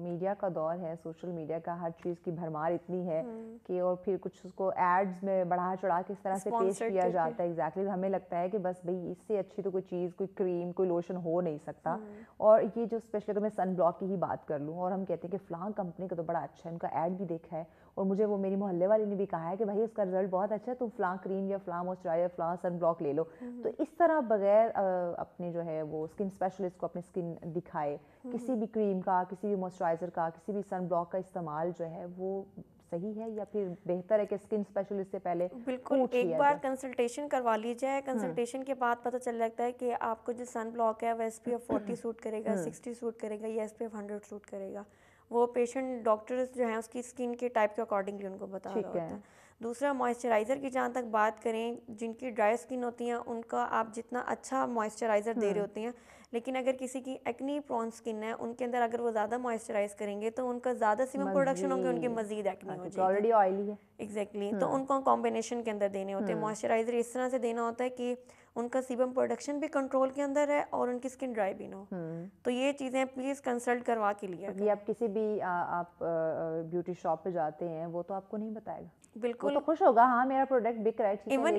मीडिया का दौर है सोशल मीडिया का हर चीज़ की भरमार इतनी है हम्म। कि और फिर कुछ उसको एड्स में बढ़ा चढ़ा के इस तरह से पेश किया जाता है एग्जैक्टली exactly, तो हमें लगता है कि बस भाई इससे अच्छी तो कोई चीज़ कोई क्रीम कोई लोशन हो नहीं सकता हम्म। और ये जो स्पेशली अगर मैं सन ब्लॉक की ही बात कर लूँ और हम कहते हैं कि फ़लाँ कंपनी का तो बड़ा अच्छा है उनका एड भी देखा है और मुझे वो मेरी मोहल्ले वाली ने भी कहा है कि भाई उसका रिजल्ट बहुत अच्छा है तुम फ्लां क्रीम या फ्लां मॉइस्चराइजर फ्लां सन ब्लॉक ले लो हम्म। तो इस तरह बगैर अपने जो है वो स्किन स्पेशलिस्ट को अपनी स्किन दिखाए हम्म। किसी भी क्रीम का किसी भी मॉइस्चराइज़र का किसी भी सन ब्लॉक का इस्तेमाल जो है वो सही है या फिर बेहतर है कि स्किन स्पेशलिस्ट से पहले बिल्कुल एक बार कंसल्टेशन करवा लीजिए कंसल्टेशन हम्म। के बाद पता चल जाता है कि आपको जो सन ब्लॉक है वो S P F forty suit करेगा सिक्सटी सूट करेगा या S P F hundred suit करेगा वो पेशेंट डॉक्टर जो हैं उसकी स्किन के टाइप के अकॉर्डिंगली उनको बता रहा होता है दूसरा मॉइस्चराइज़र की जहाँ तक बात करें जिनकी ड्राई स्किन होती हैं उनका आप जितना अच्छा मॉइस्चराइज़र दे रहे हम्म। होते हैं लेकिन अगर किसी की एक्नी प्रॉन स्किन है उनके अंदर अगर वो ज़्यादा मॉइस्चराइज करेंगे तो उनका ज़्यादा सीमम प्रोडक्शन होंगे उनके मजीद एक्नी अच्छा, हो ऑलरेडी ऑयली है एग्जैक्टली तो हम्म। उनको कॉम्बिनेशन के अंदर देने होते हैं मॉइस्चराइजर हम्म। इस तरह से देना होता है कि उनका सीबम प्रोडक्शन भी कंट्रोल के अंदर है और उनकी स्किन ड्राई भी ना हो हम्म। तो ये चीज़ें प्लीज़ कंसल्ट करवा के लिए अगर आप किसी भी आ, आप ब्यूटी शॉप पे जाते हैं वो तो आपको नहीं बताएगा बिल्कुल तो खुश होगा हाँ मेरा प्रोडक्ट बिक रहा है इवन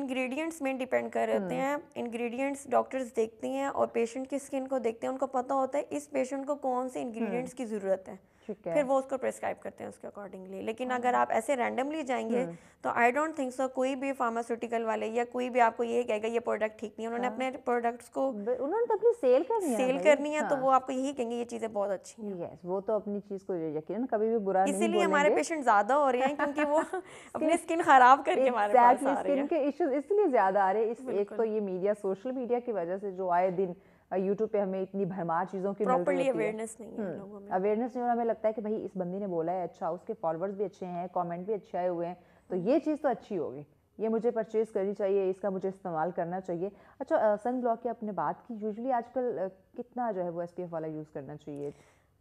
इंग्रेडिएंट्स में डिपेंड कर रहते हम्म। हैं इंग्रेडिएंट्स डॉक्टर्स देखते हैं और पेशेंट की स्किन को देखते हैं उनको पता होता है इस पेशेंट को कौन से इंग्रेडिएंट्स हम्म। की ज़रूरत है है। फिर वो उसको प्रिस्क्राइब करते हैं उसके अकॉर्डिंगली लेकिन हाँ। अगर आप ऐसे रैंडमली जाएंगे हम्म। तो आई डोंट थिंक सो कोई भी फार्मास्यूटिकल वाले या कोई भी आपको ये कहेगा ये प्रोडक्ट ठीक नहीं उन्होंने हाँ। अपने प्रोडक्ट्स को उन्होंने तो अपनी सेल करनी है सेल करनी है तो वो हाँ। आपको यही कहेंगे ये चीज़ें बहुत अच्छी है वो तो अपनी चीज़ को यकीन कभी भी बुरा इसीलिए हमारे पेशेंट ज़्यादा हो रहे हैं क्योंकि वो [LAUGHS] अपनी स्किन खराब करके हमारे पास आ स्किन के इश्यूज इसलिए ज़्यादा आ रहे हैं एक तो ये मीडिया सोशल मीडिया की वजह से जो आए दिन यूट्यूब पे हमें इतनी भरमार चीज़ों की प्रॉपर्ली अवेयरनेस नहीं है हम्म, लोगों में अवेयरनेस नहीं और हमें लगता है कि भाई इस बंदी ने बोला है अच्छा उसके फॉलोअर्स भी अच्छे हैं कमेंट भी अच्छे आए हुए हैं तो ये चीज़ तो अच्छी होगी ये मुझे परचेज़ करनी चाहिए इसका मुझे इस्तेमाल करना चाहिए अच्छा सन ब्लॉक की आपने बात की यूजली आजकल कितना जो है वो एस वाला यूज़ करना चाहिए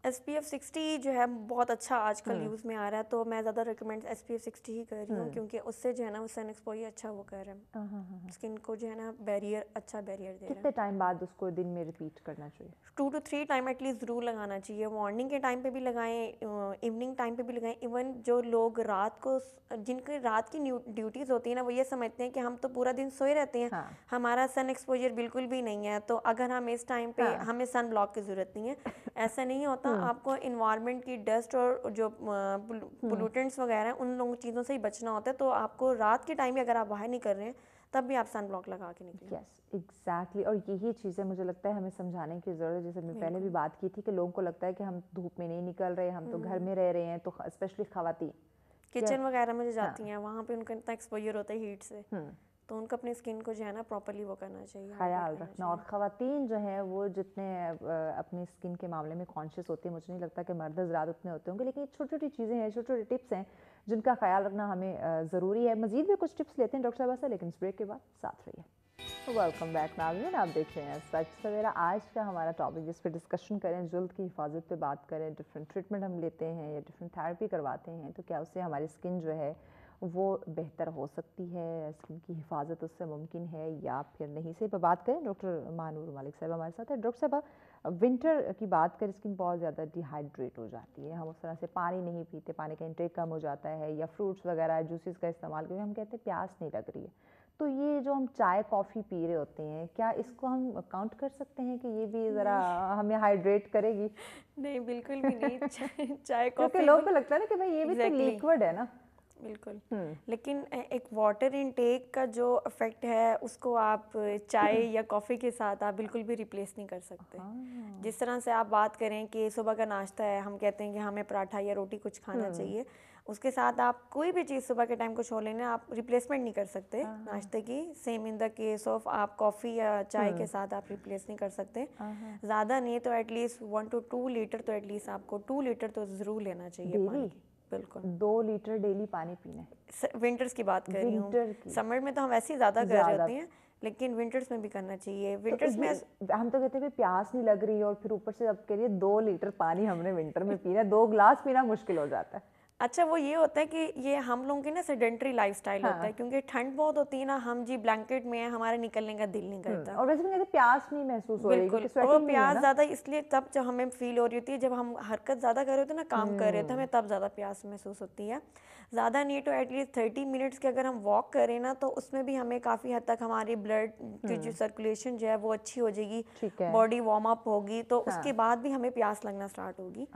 एस पी एफ सिक्सटी जो है बहुत अच्छा आजकल यूज़ हम्म। में आ रहा है तो मैं ज़्यादा recommend S P F sixty ही कर रही हूँ हम्म। क्योंकि उससे जो है ना सन एक्सपोजर अच्छा वो कर रहा है स्किन हाँ, हाँ, हाँ, को जो है ना बैरियर अच्छा बैरियर दे रहा है कितने टाइम बाद उसको दिन में रिपीट करना चाहिए two to three time at least ज़रूर लगाना चाहिए मॉर्निंग के टाइम पे भी लगाएं इवनिंग टाइम पे भी लगाएं इवन जो लोग रात को जिनकी रात की ड्यूटीज़ होती है ना वो ये समझते हैं कि हम तो पूरा दिन सोए रहते हैं हमारा सन एक्सपोजर बिल्कुल भी नहीं है तो अगर हम इस टाइम पे हमें सन ब्लॉक की ज़रूरत नहीं है ऐसा नहीं होता हाँ। आपको इन्वायरमेंट की डस्ट और जो पोलूटेंट्स हाँ। वगैरह हैं उन लोगों चीज़ों से ही बचना होता है तो आपको रात के टाइम अगर आप बाहर नहीं कर रहे हैं तब भी आप सन ब्लॉक लगा के निकले यस एग्जैक्टली और यही चीज़ें मुझे लगता है हमें समझाने की ज़रूरत है जैसे मैंने पहले भी बात की थी कि लोगों को लगता है कि हम धूप में नहीं निकल रहे हम तो घर हम्म। में रह रहे हैं तो स्पेशली खातन किचन वगैरह में जो हाँ। जाती हैं वहाँ पे उनका इतना एक्सपोजर होता है हीट से हम्म। तो उनको अपनी स्किन को जो है ना प्रॉपरली वो करना चाहिए ख्याल रखना और ख़वान जो हैं वो जितने अपनी स्किन के मामले में कॉन्शियस होती है मुझे नहीं लगता कि मर्द हजरात उतने होते होंगे लेकिन छोटी छोटी चीज़ें हैं छोटे छोटे टिप्स हैं जिनका ख्याल रखना हमें ज़रूरी है मजीद भी कुछ टिप्स लेते हैं डॉक्टर साहब से लेकिन इस ब्रेक के बाद साथ रहिए वेलकम बैक नाजन आप देख रहे हैं सच सवेरा आज का हमारा टॉपिक जिस पर डिस्कशन करें जल्द की हिफाजत पे बात करें डिफरेंट ट्रीटमेंट हम लेते हैं या डिफरेंट थेरेपी करवाते हैं तो क्या उससे हमारी स्किन जो है वो बेहतर हो सकती है स्किन की हिफाजत उससे मुमकिन है या फिर नहीं से पर बात करें डॉक्टर मानूर मालिक साहब हमारे साथ है डॉक्टर साहब विंटर की बात करें स्किन बहुत ज़्यादा डिहाइड्रेट हो जाती है हम उस तरह से पानी नहीं पीते पानी का इंटेक कम हो जाता है या फ्रूट्स वगैरह जूसेस का इस्तेमाल क्योंकि हम कहते हैं प्यास नहीं लग रही है तो ये जो हम चाय कॉफ़ी पी रहे होते हैं क्या इसको हम काउंट कर सकते हैं कि ये भी ज़रा हमें हाइड्रेट करेगी नहीं बिल्कुल भी नहीं चाय, चाय [LAUGHS] कॉफ़ी लोगों को लगता है ना कि भाई ये भी तो exactly. तो लिक्विड है ना बिल्कुल हम्म। लेकिन एक वाटर इनटेक का जो इफेक्ट है उसको आप चाय या कॉफ़ी के साथ आप बिल्कुल भी रिप्लेस नहीं कर सकते हाँ। जिस तरह से आप बात करें कि सुबह का नाश्ता है हम कहते हैं कि हमें पराठा या रोटी कुछ खाना हम्म। चाहिए उसके साथ आप कोई भी चीज़ सुबह के टाइम को छोड़ लेना आप रिप्लेसमेंट नहीं कर सकते हाँ, हाँ। नाश्ते की same in the case of आप कॉफ़ी या चाय के हम्म। साथ आप रिप्लेस नहीं कर सकते ज़्यादा नहीं तो at least one to two litre तो एटलीस्ट आपको टू लीटर तो ज़रूर लेना चाहिए पानी बिल्कुल दो लीटर डेली पानी पीना है विंटर्स की बात कर रही हूँ समर में तो हम ऐसे ही ज़्यादा कर जाते हैं लेकिन विंटर्स में भी करना चाहिए विंटर्स तो में हम तो कहते हैं प्यास नहीं लग रही और फिर ऊपर से सबके लिए दो लीटर पानी हमने विंटर में पीना है दो ग्लास पीना मुश्किल हो जाता है अच्छा वो ये होता है कि ये हम लोगों की ना सेडेंट्री लाइफस्टाइल हाँ. होता है हाँ। क्योंकि ठंड बहुत होती है ना हम जी ब्लैंकेट में है हमारे निकलने का दिल नहीं हम्म, करता और वैसे भी तो प्यास नहीं महसूस हो रही बिल्कुल प्यास ज़्यादा इसलिए तब जब हमें फील हो रही होती है जब हम हरकत ज़्यादा कर रहे होते हैं ना काम कर रहे होते हैं हमें हम्म। तब ज़्यादा प्यास महसूस होती है ज़्यादा नहीं तो एटलीस्ट थर्टी मिनट्स के अगर हम वॉक करें ना तो उसमें भी हमें काफ़ी हद तक हमारी ब्लड की जो सर्कुलेशन हम्म। जो है वो अच्छी हो जाएगी बॉडी वार्म अप होगी तो हाँ। उसके बाद भी हमें प्यास लगना स्टार्ट होगी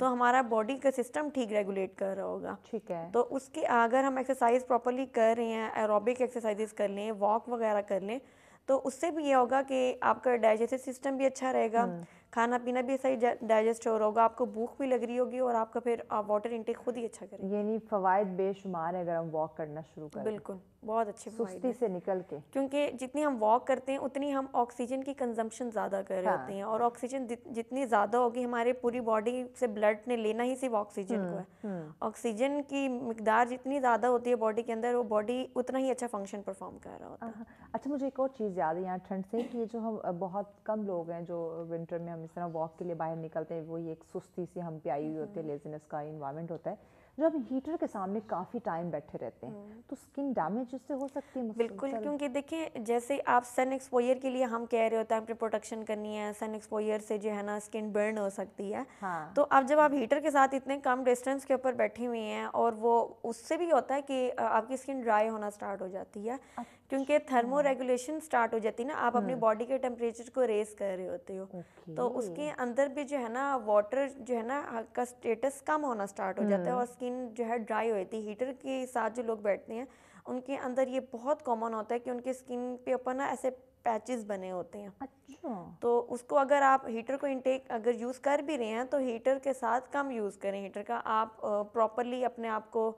तो हमारा बॉडी का सिस्टम ठीक रेगुलेट कर रहा होगा ठीक है तो उसके अगर हम एक्सरसाइज प्रॉपरली कर रहे हैं एरोबिक एक्सरसाइजेस कर लें वॉक वगैरह कर लें तो उससे भी ये होगा कि आपका डाइजेस्टिव सिस्टम भी अच्छा रहेगा हम्म। खाना पीना भी सही डाइजेस्ट हो रहा होगा आपको भूख भी लग रही होगी और आपका फिर आप वाटर इनटेक खुद ही अच्छा करें यानी फवायद बेशुमार है अगर हम वॉक करना शुरू करें बिल्कुल बहुत अच्छे सुस्ती से निकल के क्योंकि जितनी हम वॉक करते हैं उतनी हम ऑक्सीजन की कंजम्पशन ज़्यादा कर रहे हाँ। होते हैं और ऑक्सीजन जितनी ज़्यादा होगी हमारे पूरी बॉडी से ब्लड ने लेना ही सिर्फ ऑक्सीजन को हम्म, है ऑक्सीजन हम्म। की मकदार जितनी ज़्यादा होती है बॉडी के अंदर वो बॉडी उतना ही अच्छा फंक्शन परफॉर्म कर रहा होता है अच्छा मुझे एक और चीज़ याद है यहाँ ठंड से कि जो हम बहुत कम लोग हैं जो विंटर में हम इस तरह वॉक के लिए बाहर निकलते हैं वही एक सुस्ती सी हम पे आई हुई होती है लेजीनेस हम्म। का इन्वायरमेंट होता है जब हीटर के सामने काफ़ी टाइम बैठे रहते हैं हम्म। तो स्किन डैमेज इससे हो सकती है बिल्कुल क्योंकि देखिए जैसे आप सन एक्सपोयर के लिए हम कह रहे होते हैं आपने प्रोटेक्शन करनी है सन एक्सपोयर से जो है ना स्किन बर्न हो सकती है हाँ। तो अब जब आप हीटर के साथ इतने कम डिस्टेंस के ऊपर बैठी हुई हैं और वो उससे भी होता है कि आपकी स्किन ड्राई होना स्टार्ट हो जाती है क्योंकि थर्मो रेगुलेशन स्टार्ट हो जाती है ना आप अपनी बॉडी हाँ। के टेम्परेचर को रेस कर रहे होते हो तो उसके अंदर भी जो है ना वाटर जो है ना हाँ, का स्टेटस कम होना स्टार्ट हो जाता है हम्म। और स्किन जो है ड्राई हो जाती है हीटर के साथ जो लोग बैठते हैं उनके अंदर ये बहुत कॉमन होता है कि उनके स्किन पे अपन ना ऐसे पैचेस बने होते हैं अच्छा तो उसको अगर आप हीटर को इनटेक अगर यूज़ कर भी रहे हैं तो हीटर के साथ कम यूज़ करें हीटर का आप प्रॉपरली अपने आप को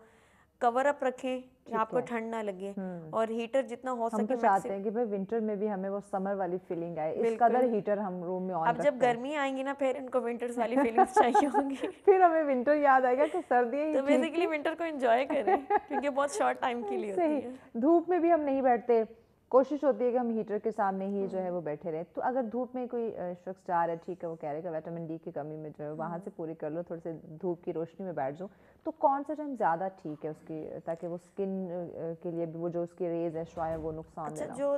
कवर अप रखें कि आपको ठंड ना लगे हम्म। और हीटर जितना हो सके हम तो चाहते हैं कि भाई विंटर में भी हमें वो समर वाली फीलिंग आए इस कदर हीटर हम रूम में अब जब गर्मी आएंगी ना फिर इनको विंटर्स वाली फीलिंग्स [LAUGHS] चाहिए होंगी फिर हमें विंटर याद आएगा कि सर्दी तो बेसिकली विंटर को एंजॉय करें क्योंकि [LAUGHS] बहुत शॉर्ट टाइम के लिए धूप में भी हम नहीं बैठते कोशिश होती है कि हम हीटर के सामने ही जो है हम्म। वो बैठे रहें तो अगर धूप में कोई शख्स जा रहा है ठीक है वो कह रहे हैं विटामिन डी की कमी में जो है वहाँ से हम्म। पूरी कर लो थोड़ी से धूप की रोशनी में बैठ जाओ तो कौन सा टाइम ज़्यादा ठीक है उसकी ताकि वो स्किन के लिए वो जो उसकी रेज है श्रा है वो नुकसान अच्छा जो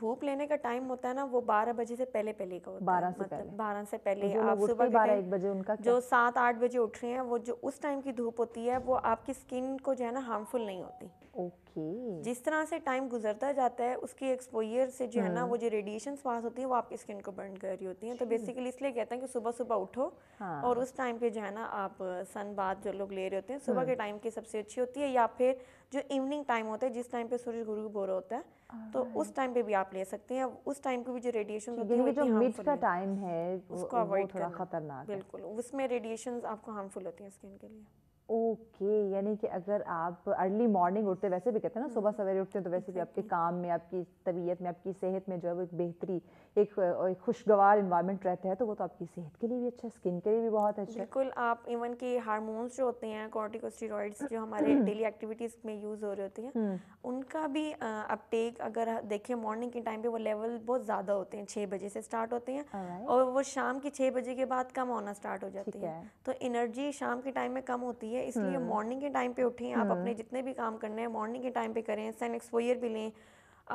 धूप लेने का टाइम होता है ना वो बारह बजे से पहले पहले का बारह से मतलब बारह से पहले तो आप सुबह बारह एक बजे उनका जो सात आठ बजे उठ रहे हैं वो जो उस टाइम की धूप होती है वो आपकी स्किन को जो है ना हार्मफुल नहीं होती ओके जिस तरह से टाइम गुजरता जाता है उसकी एक्सपोजर से जो है ना हाँ। वो जो रेडिएशन पास होती है वो आपकी स्किन को बर्न कर रही होती है तो बेसिकली इसलिए कहते हैं कि सुबह सुबह उठो हाँ। और उस टाइम पे जो है ना आप सन बात जो लोग ले रहे होते हैं सुबह हाँ। के टाइम की सबसे अच्छी होती है या फिर जो इवनिंग टाइम होता है जिस टाइम पे सूर्य गुरु बोर होता है तो उस टाइम पे भी आप ले सकते हैं उस टाइम पे भी जो रेडिएशन होती है है उसको अवॉइड करना खतरनाक बिल्कुल उसमें रेडिएशन आपको हार्मफुल होती है स्किन के लिए ओके okay, यानी कि अगर आप अर्ली मॉर्निंग उठते वैसे भी कहते हैं ना हम्म। सुबह सवेरे उठते हैं तो वैसे भी आपके काम में आपकी तबीयत में आपकी सेहत में जो है वो एक बेहतरी एक, एक खुशगवार इन्वायरमेंट रहता है तो वो तो आपकी सेहत के लिए भी अच्छा स्किन के लिए भी बहुत अच्छा बिल्कुल आप इवन के हारमोन्स जो होते हैं कॉर्टिकोस्टीरॉइड्स जो हमारे डेली [CLEARS THROAT] एक्टिविटीज़ में यूज़ हो रहे होते हैं हम्म। उनका भी अपटेक अगर देखें मॉर्निंग के टाइम पर वो लेवल बहुत ज़्यादा होते हैं छः बजे से स्टार्ट होते हैं और वो शाम के छः बजे के बाद कम होना स्टार्ट हो जाती है तो एनर्जी शाम के टाइम में कम होती है है इसलिए मॉर्निंग हम्म। के टाइम पे उठें आप अपने हम्म। जितने भी काम करने हैं मॉर्निंग के टाइम पे करें सन एक्सपोयर भी लें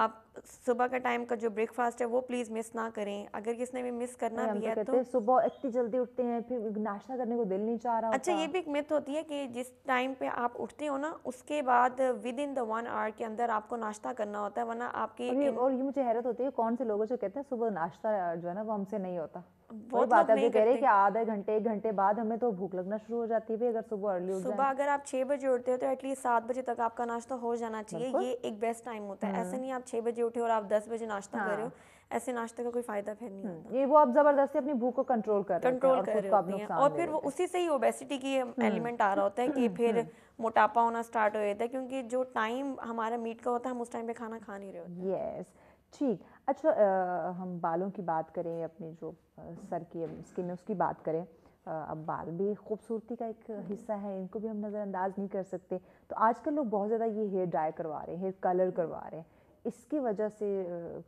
आप सुबह का टाइम का जो ब्रेकफास्ट है वो प्लीज़ मिस ना करें अगर किसने भी मिस करना भी तो है तो सुबह इतनी जल्दी उठते हैं फिर नाश्ता करने को दिल नहीं चाह रहा अच्छा ये भी एक मिथ होती है कि जिस टाइम पे आप उठते हो ना उसके बाद within the one hour के अंदर आपको नाश्ता करना होता है वरना आपकी और ये, और ये मुझे हैरत होती है कौन से लोगों से कहते हैं सुबह नाश्ता जो है ना वो हमसे नहीं होता बहुत तो बात है कह रहे कि आधे घंटे एक घंटे बाद हमें तो भूख लगना शुरू हो जाती है अगर सुबह अर्ली उठ सुबह अगर आप छह बजे उठते हो तो एटलीस्ट सात बजे तक आपका नाश्ता हो जाना चाहिए ये एक बेस्ट टाइम होता है ऐसे हम्म। नहीं आप छह बजे बजे उठे और आप दस बजे नाश्ता हाँ। कर रहे हो हाँ। ऐसे नाश्ते का कोई फायदा फिर नहीं हम्म, होता ये वो आप जबरदस्ती अपनी भूख को कंट्रोल कर कंट्रोल कर रहे हैं और फिर वो उसी से ही ओबेसिटी की एलिमेंट हम्म, आ रहा होता है कि हम्म, फिर मोटापा होना स्टार्ट हो जाता है क्योंकि जो टाइम हमारा मीट का होता है हम उस टाइम पे खाना खा नहीं रहे होते यस ठीक अच्छा आ, हम बालों की बात करें अपने जो सर की स्किन है उसकी बात करें अब बाल भी खूबसूरती का एक हिस्सा है इनको भी हम नज़रअंदाज नहीं कर सकते तो आजकल लोग बहुत ज़्यादा ये हेयर ड्राई करवा रहे हैं हेयर कलर करवा रहे हैं इसकी वजह से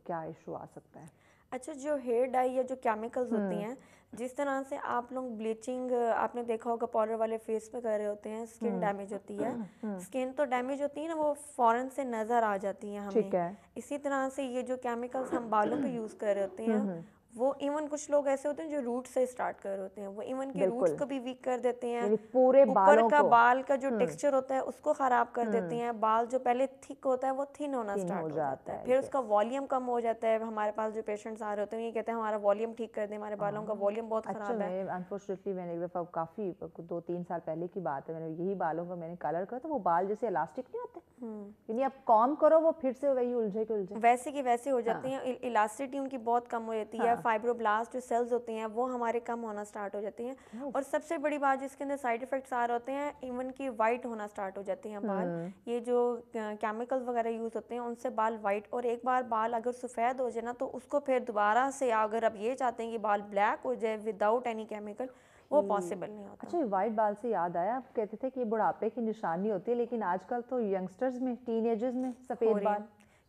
क्या इशू आ सकता है अच्छा जो हेयर डाई या जो केमिकल्स हम्म। होती हैं जिस तरह से आप लोग ब्लीचिंग आपने देखा होगा पाउडर वाले फेस पे कर रहे होते हैं स्किन हम्म। डैमेज होती है स्किन हम्म। तो डैमेज होती है ना वो फॉरन से नज़र आ जाती है हमें है। इसी तरह से ये जो केमिकल्स हम बालों पे यूज़ [CLEARS THROAT] कर रहे होते हैं वो इवन कुछ लोग ऐसे होते हैं जो रूट से स्टार्ट कर होते हैं वो इवन के रूट को भी वीक कर देते हैं पूरे ऊपर का बाल का जो टेक्सचर हम्म। होता है उसको खराब कर हम्म। देते हैं बाल जो पहले थिक होता है वो थिन होना स्टार्ट हो जाता है फिर उसका वॉल्यूम कम हो जाता है हमारे पास जो पेशेंट्स आ रहे होते हैं ये कहते हैं हमारा वॉल्यूम ठीक कर दे हमारे बालों का वॉल्यूम हाँ। बहुत अच्छा, खराब है अनफॉर्चुनेटली मैंने एक दफ़ा काफ़ी दो तीन साल पहले की बात है मैंने यही बालों का मैंने कलर करा तो वो बाल जैसे इलास्टिक नहीं होते हम्म। यानी आप कॉम करो वो फिर से वही उलझे के उलझे वैसे की वैसे हो जाती है इलास्टिटी उनकी बहुत कम हो जाती है हाँ। फाइब्रोब्लास्ट जो सेल्स होते हैं वो हमारे कम होना स्टार्ट हो जाते हैं और सबसे बड़ी बात जिसके अंदर साइड इफेक्ट्स आ रहे होते हैं इवन की वाइट होना स्टार्ट हो जाते हैं बाल hmm. ये जो केमिकल वगैरह यूज़ होते हैं उनसे बाल वाइट और एक बार बाल अगर सफ़ेद हो जाए ना तो उसको फिर दोबारा से अगर आप ये चाहते हैं कि बाल ब्लैक हो जाए विदाउट एनी केमिकल वो पॉसिबल hmm. नहीं होता अच्छा वाइट बाल से याद आया आप कहते थे कि ये बुढ़ापे की निशानी होती है लेकिन आजकल तो यंगस्टर्स में टीन में सफ़ेद बाल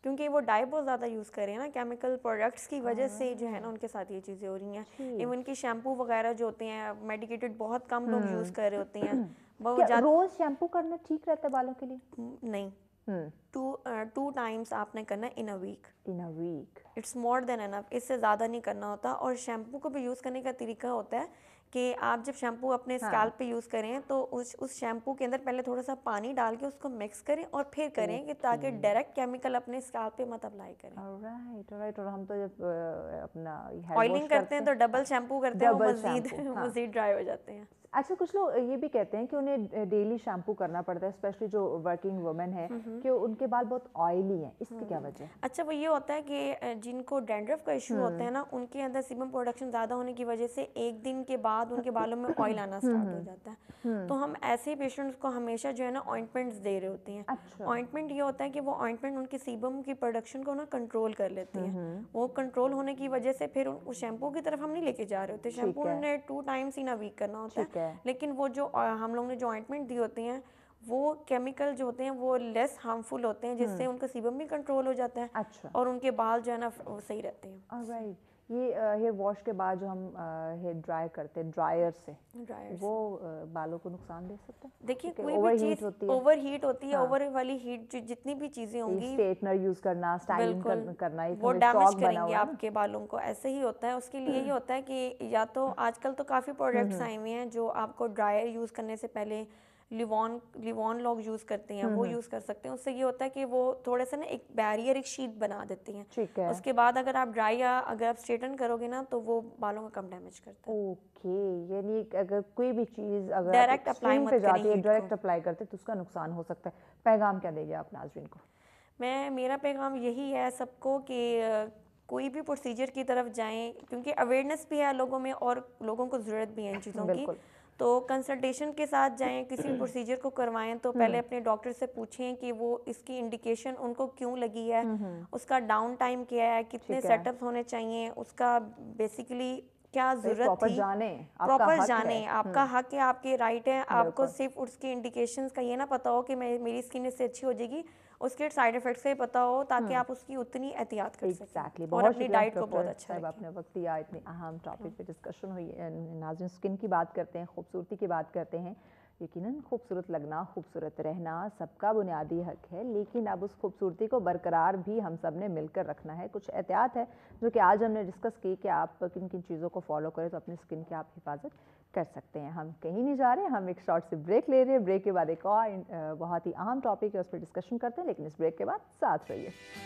क्योंकि वो डाई बहुत ज़्यादा यूज़ कर रहे हैं ना केमिकल प्रोडक्ट्स की वजह से जो है ना हाँ। उनके साथ ये चीज़ें हो रही हैं इवन की शैम्पू वगैरह जो होते हैं मेडिकेटेड बहुत कम लोग यूज़ हाँ। कर रहे होते हैं [CLEARS THROAT] रोज़ शैम्पू करना ठीक रहता है बालों के लिए hmm, नहीं टू टू टाइम्स आपने करना in a week in a week it's more than enough इससे ज़्यादा नहीं करना होता और शैम्पू को भी यूज़ करने का तरीका होता है कि आप जब शैम्पू अपने स्कैल्प हाँ। पे यूज़ करें तो उस उस शैम्पू के अंदर पहले थोड़ा सा पानी डाल के उसको मिक्स करें और फिर करें कि ताकि डायरेक्ट केमिकल अपने स्कैल्प पे मत अप्लाई करें राइट राइट और हम तो जब अपना ऑयलिंग करते हैं तो डबल शैम्पू करते हैं मजीद मजीद ड्राई हो जाते हैं अच्छा कुछ लोग ये भी कहते हैं कि उन्हें डेली शैम्पू करना पड़ता है स्पेशली जो वर्किंग वुमेन है कि उनके बाल बहुत ऑयली हैं इसकी क्या वजह अच्छा वो ये होता है कि जिनको डेंड्रफ का इशू होता है हम्म। ना उनके अंदर सीबम प्रोडक्शन ज़्यादा होने की वजह से एक दिन के बाद उनके बालों में ऑयल आना स्टार्ट हो जाता है हम्म। तो हम ऐसे पेशेंट्स को हमेशा जो है ना ऑइंटमेंट दे रहे होते हैं ऑइंटमेंट अच्छा। ये होता है कि वो ऑइंटमेंट उनके सीबम की प्रोडक्शन को ना कंट्रोल कर लेती है वो कंट्रोल होने की वजह से फिर उस शैम्पू की तरफ हम नहीं लेके जा रहे होते शैम्पू उन्हें टू टाइम्स ही ना वीक करना होता है लेकिन वो जो हम लोग ने जो ऑइंटमेंट दी होती हैं वो केमिकल जो होते हैं वो लेस हार्मफुल होते हैं जिससे हम्म। उनका सीबम भी कंट्रोल हो जाता है अच्छा और उनके बाल जो है ना सही रहते हैं राइट ये हेयर वॉश के बाद जो हम हेयर ड्राई करते हैं ड्रायर से ड्रायर वो से। बालों को नुकसान दे सकता है देखिए कोई भी चीज होती है ओवर हीट होती है ओवर हाँ। वाली हीट जो जितनी भी चीजें होंगी स्ट्रेटनर यूज करना स्टाइलिंग कर, करना वो डैमेज करेंगे आपके बालों को ऐसे ही होता है उसके लिए ये [CLEARS THROAT] होता है कि या तो आजकल तो काफी प्रोडक्ट्स हम्म, हम्म। आए हुए हैं जो आपको ड्रायर यूज करने से पहले लिवॉन लिवॉन लोग यूज़ करते हैं वो हम्म, हम्म। यूज़ कर सकते हैं उससे ये होता है कि वो थोड़े से ना एक बैरियर एक शीट बना देती हैं ठीक है उसके बाद अगर आप ड्राई या अगर आप स्ट्रेटन करोगे ना तो वो बालों का कम डैमेज करता है ओके यानी अगर कोई भी चीज़ अगर डायरेक्ट अप्लाई मत जाती है डायरेक्ट अप्लाई करते तो उसका नुकसान हो सकता है पैगाम क्या देंगे आप नाजरीन को मैं मेरा पैगाम यही है सबको कि कोई भी प्रोसीजर की तरफ जाएं क्योंकि अवेयरनेस भी है लोगों में और लोगों को ज़रूरत भी है इन चीज़ों की तो कंसल्टेशन के साथ जाएं किसी प्रोसीजर [CLEARS THROAT] को करवाएं तो पहले हम्म। अपने डॉक्टर से पूछें कि वो इसकी इंडिकेशन उनको क्यों लगी है हम्म, हम्म। उसका डाउन टाइम क्या है कितने सेटअप होने चाहिए उसका बेसिकली क्या जरूरत थी जाने प्रॉपर जाने आपका हक है आपके राइट है आपको सिर्फ उसकी इंडिकेशंस का ये ना पता हो कि मैं मेरी स्किन इससे अच्छी हो जाएगी उसके साइड इफेक्ट्स का पता हो ताकि हाँ। आप उसकी उतनी एहतियात कर सकें और अपनी डाइट को बहुत अच्छा अपने वक्त दिया इतनी अहम टॉपिक हाँ। पे डिस्कशन हुई नाजिन स्किन की बात करते हैं खूबसूरती की बात करते हैं यकीनन खूबसूरत लगना खूबसूरत रहना सबका बुनियादी हक है लेकिन अब उस खूबसूरती को बरकरार भी हम सब ने मिलकर रखना है कुछ एहतियात है जो कि आज हमने डिस्कस की कि आप किन किन चीज़ों को फॉलो करें तो अपनी स्किन की आप हिफाजत कर सकते हैं हम कहीं नहीं जा रहे हम एक शॉर्ट से ब्रेक ले रहे हैं ब्रेक के बाद एक और बहुत ही अहम टॉपिक है उस पर डिस्कशन करते हैं लेकिन इस ब्रेक के बाद साथ रहिए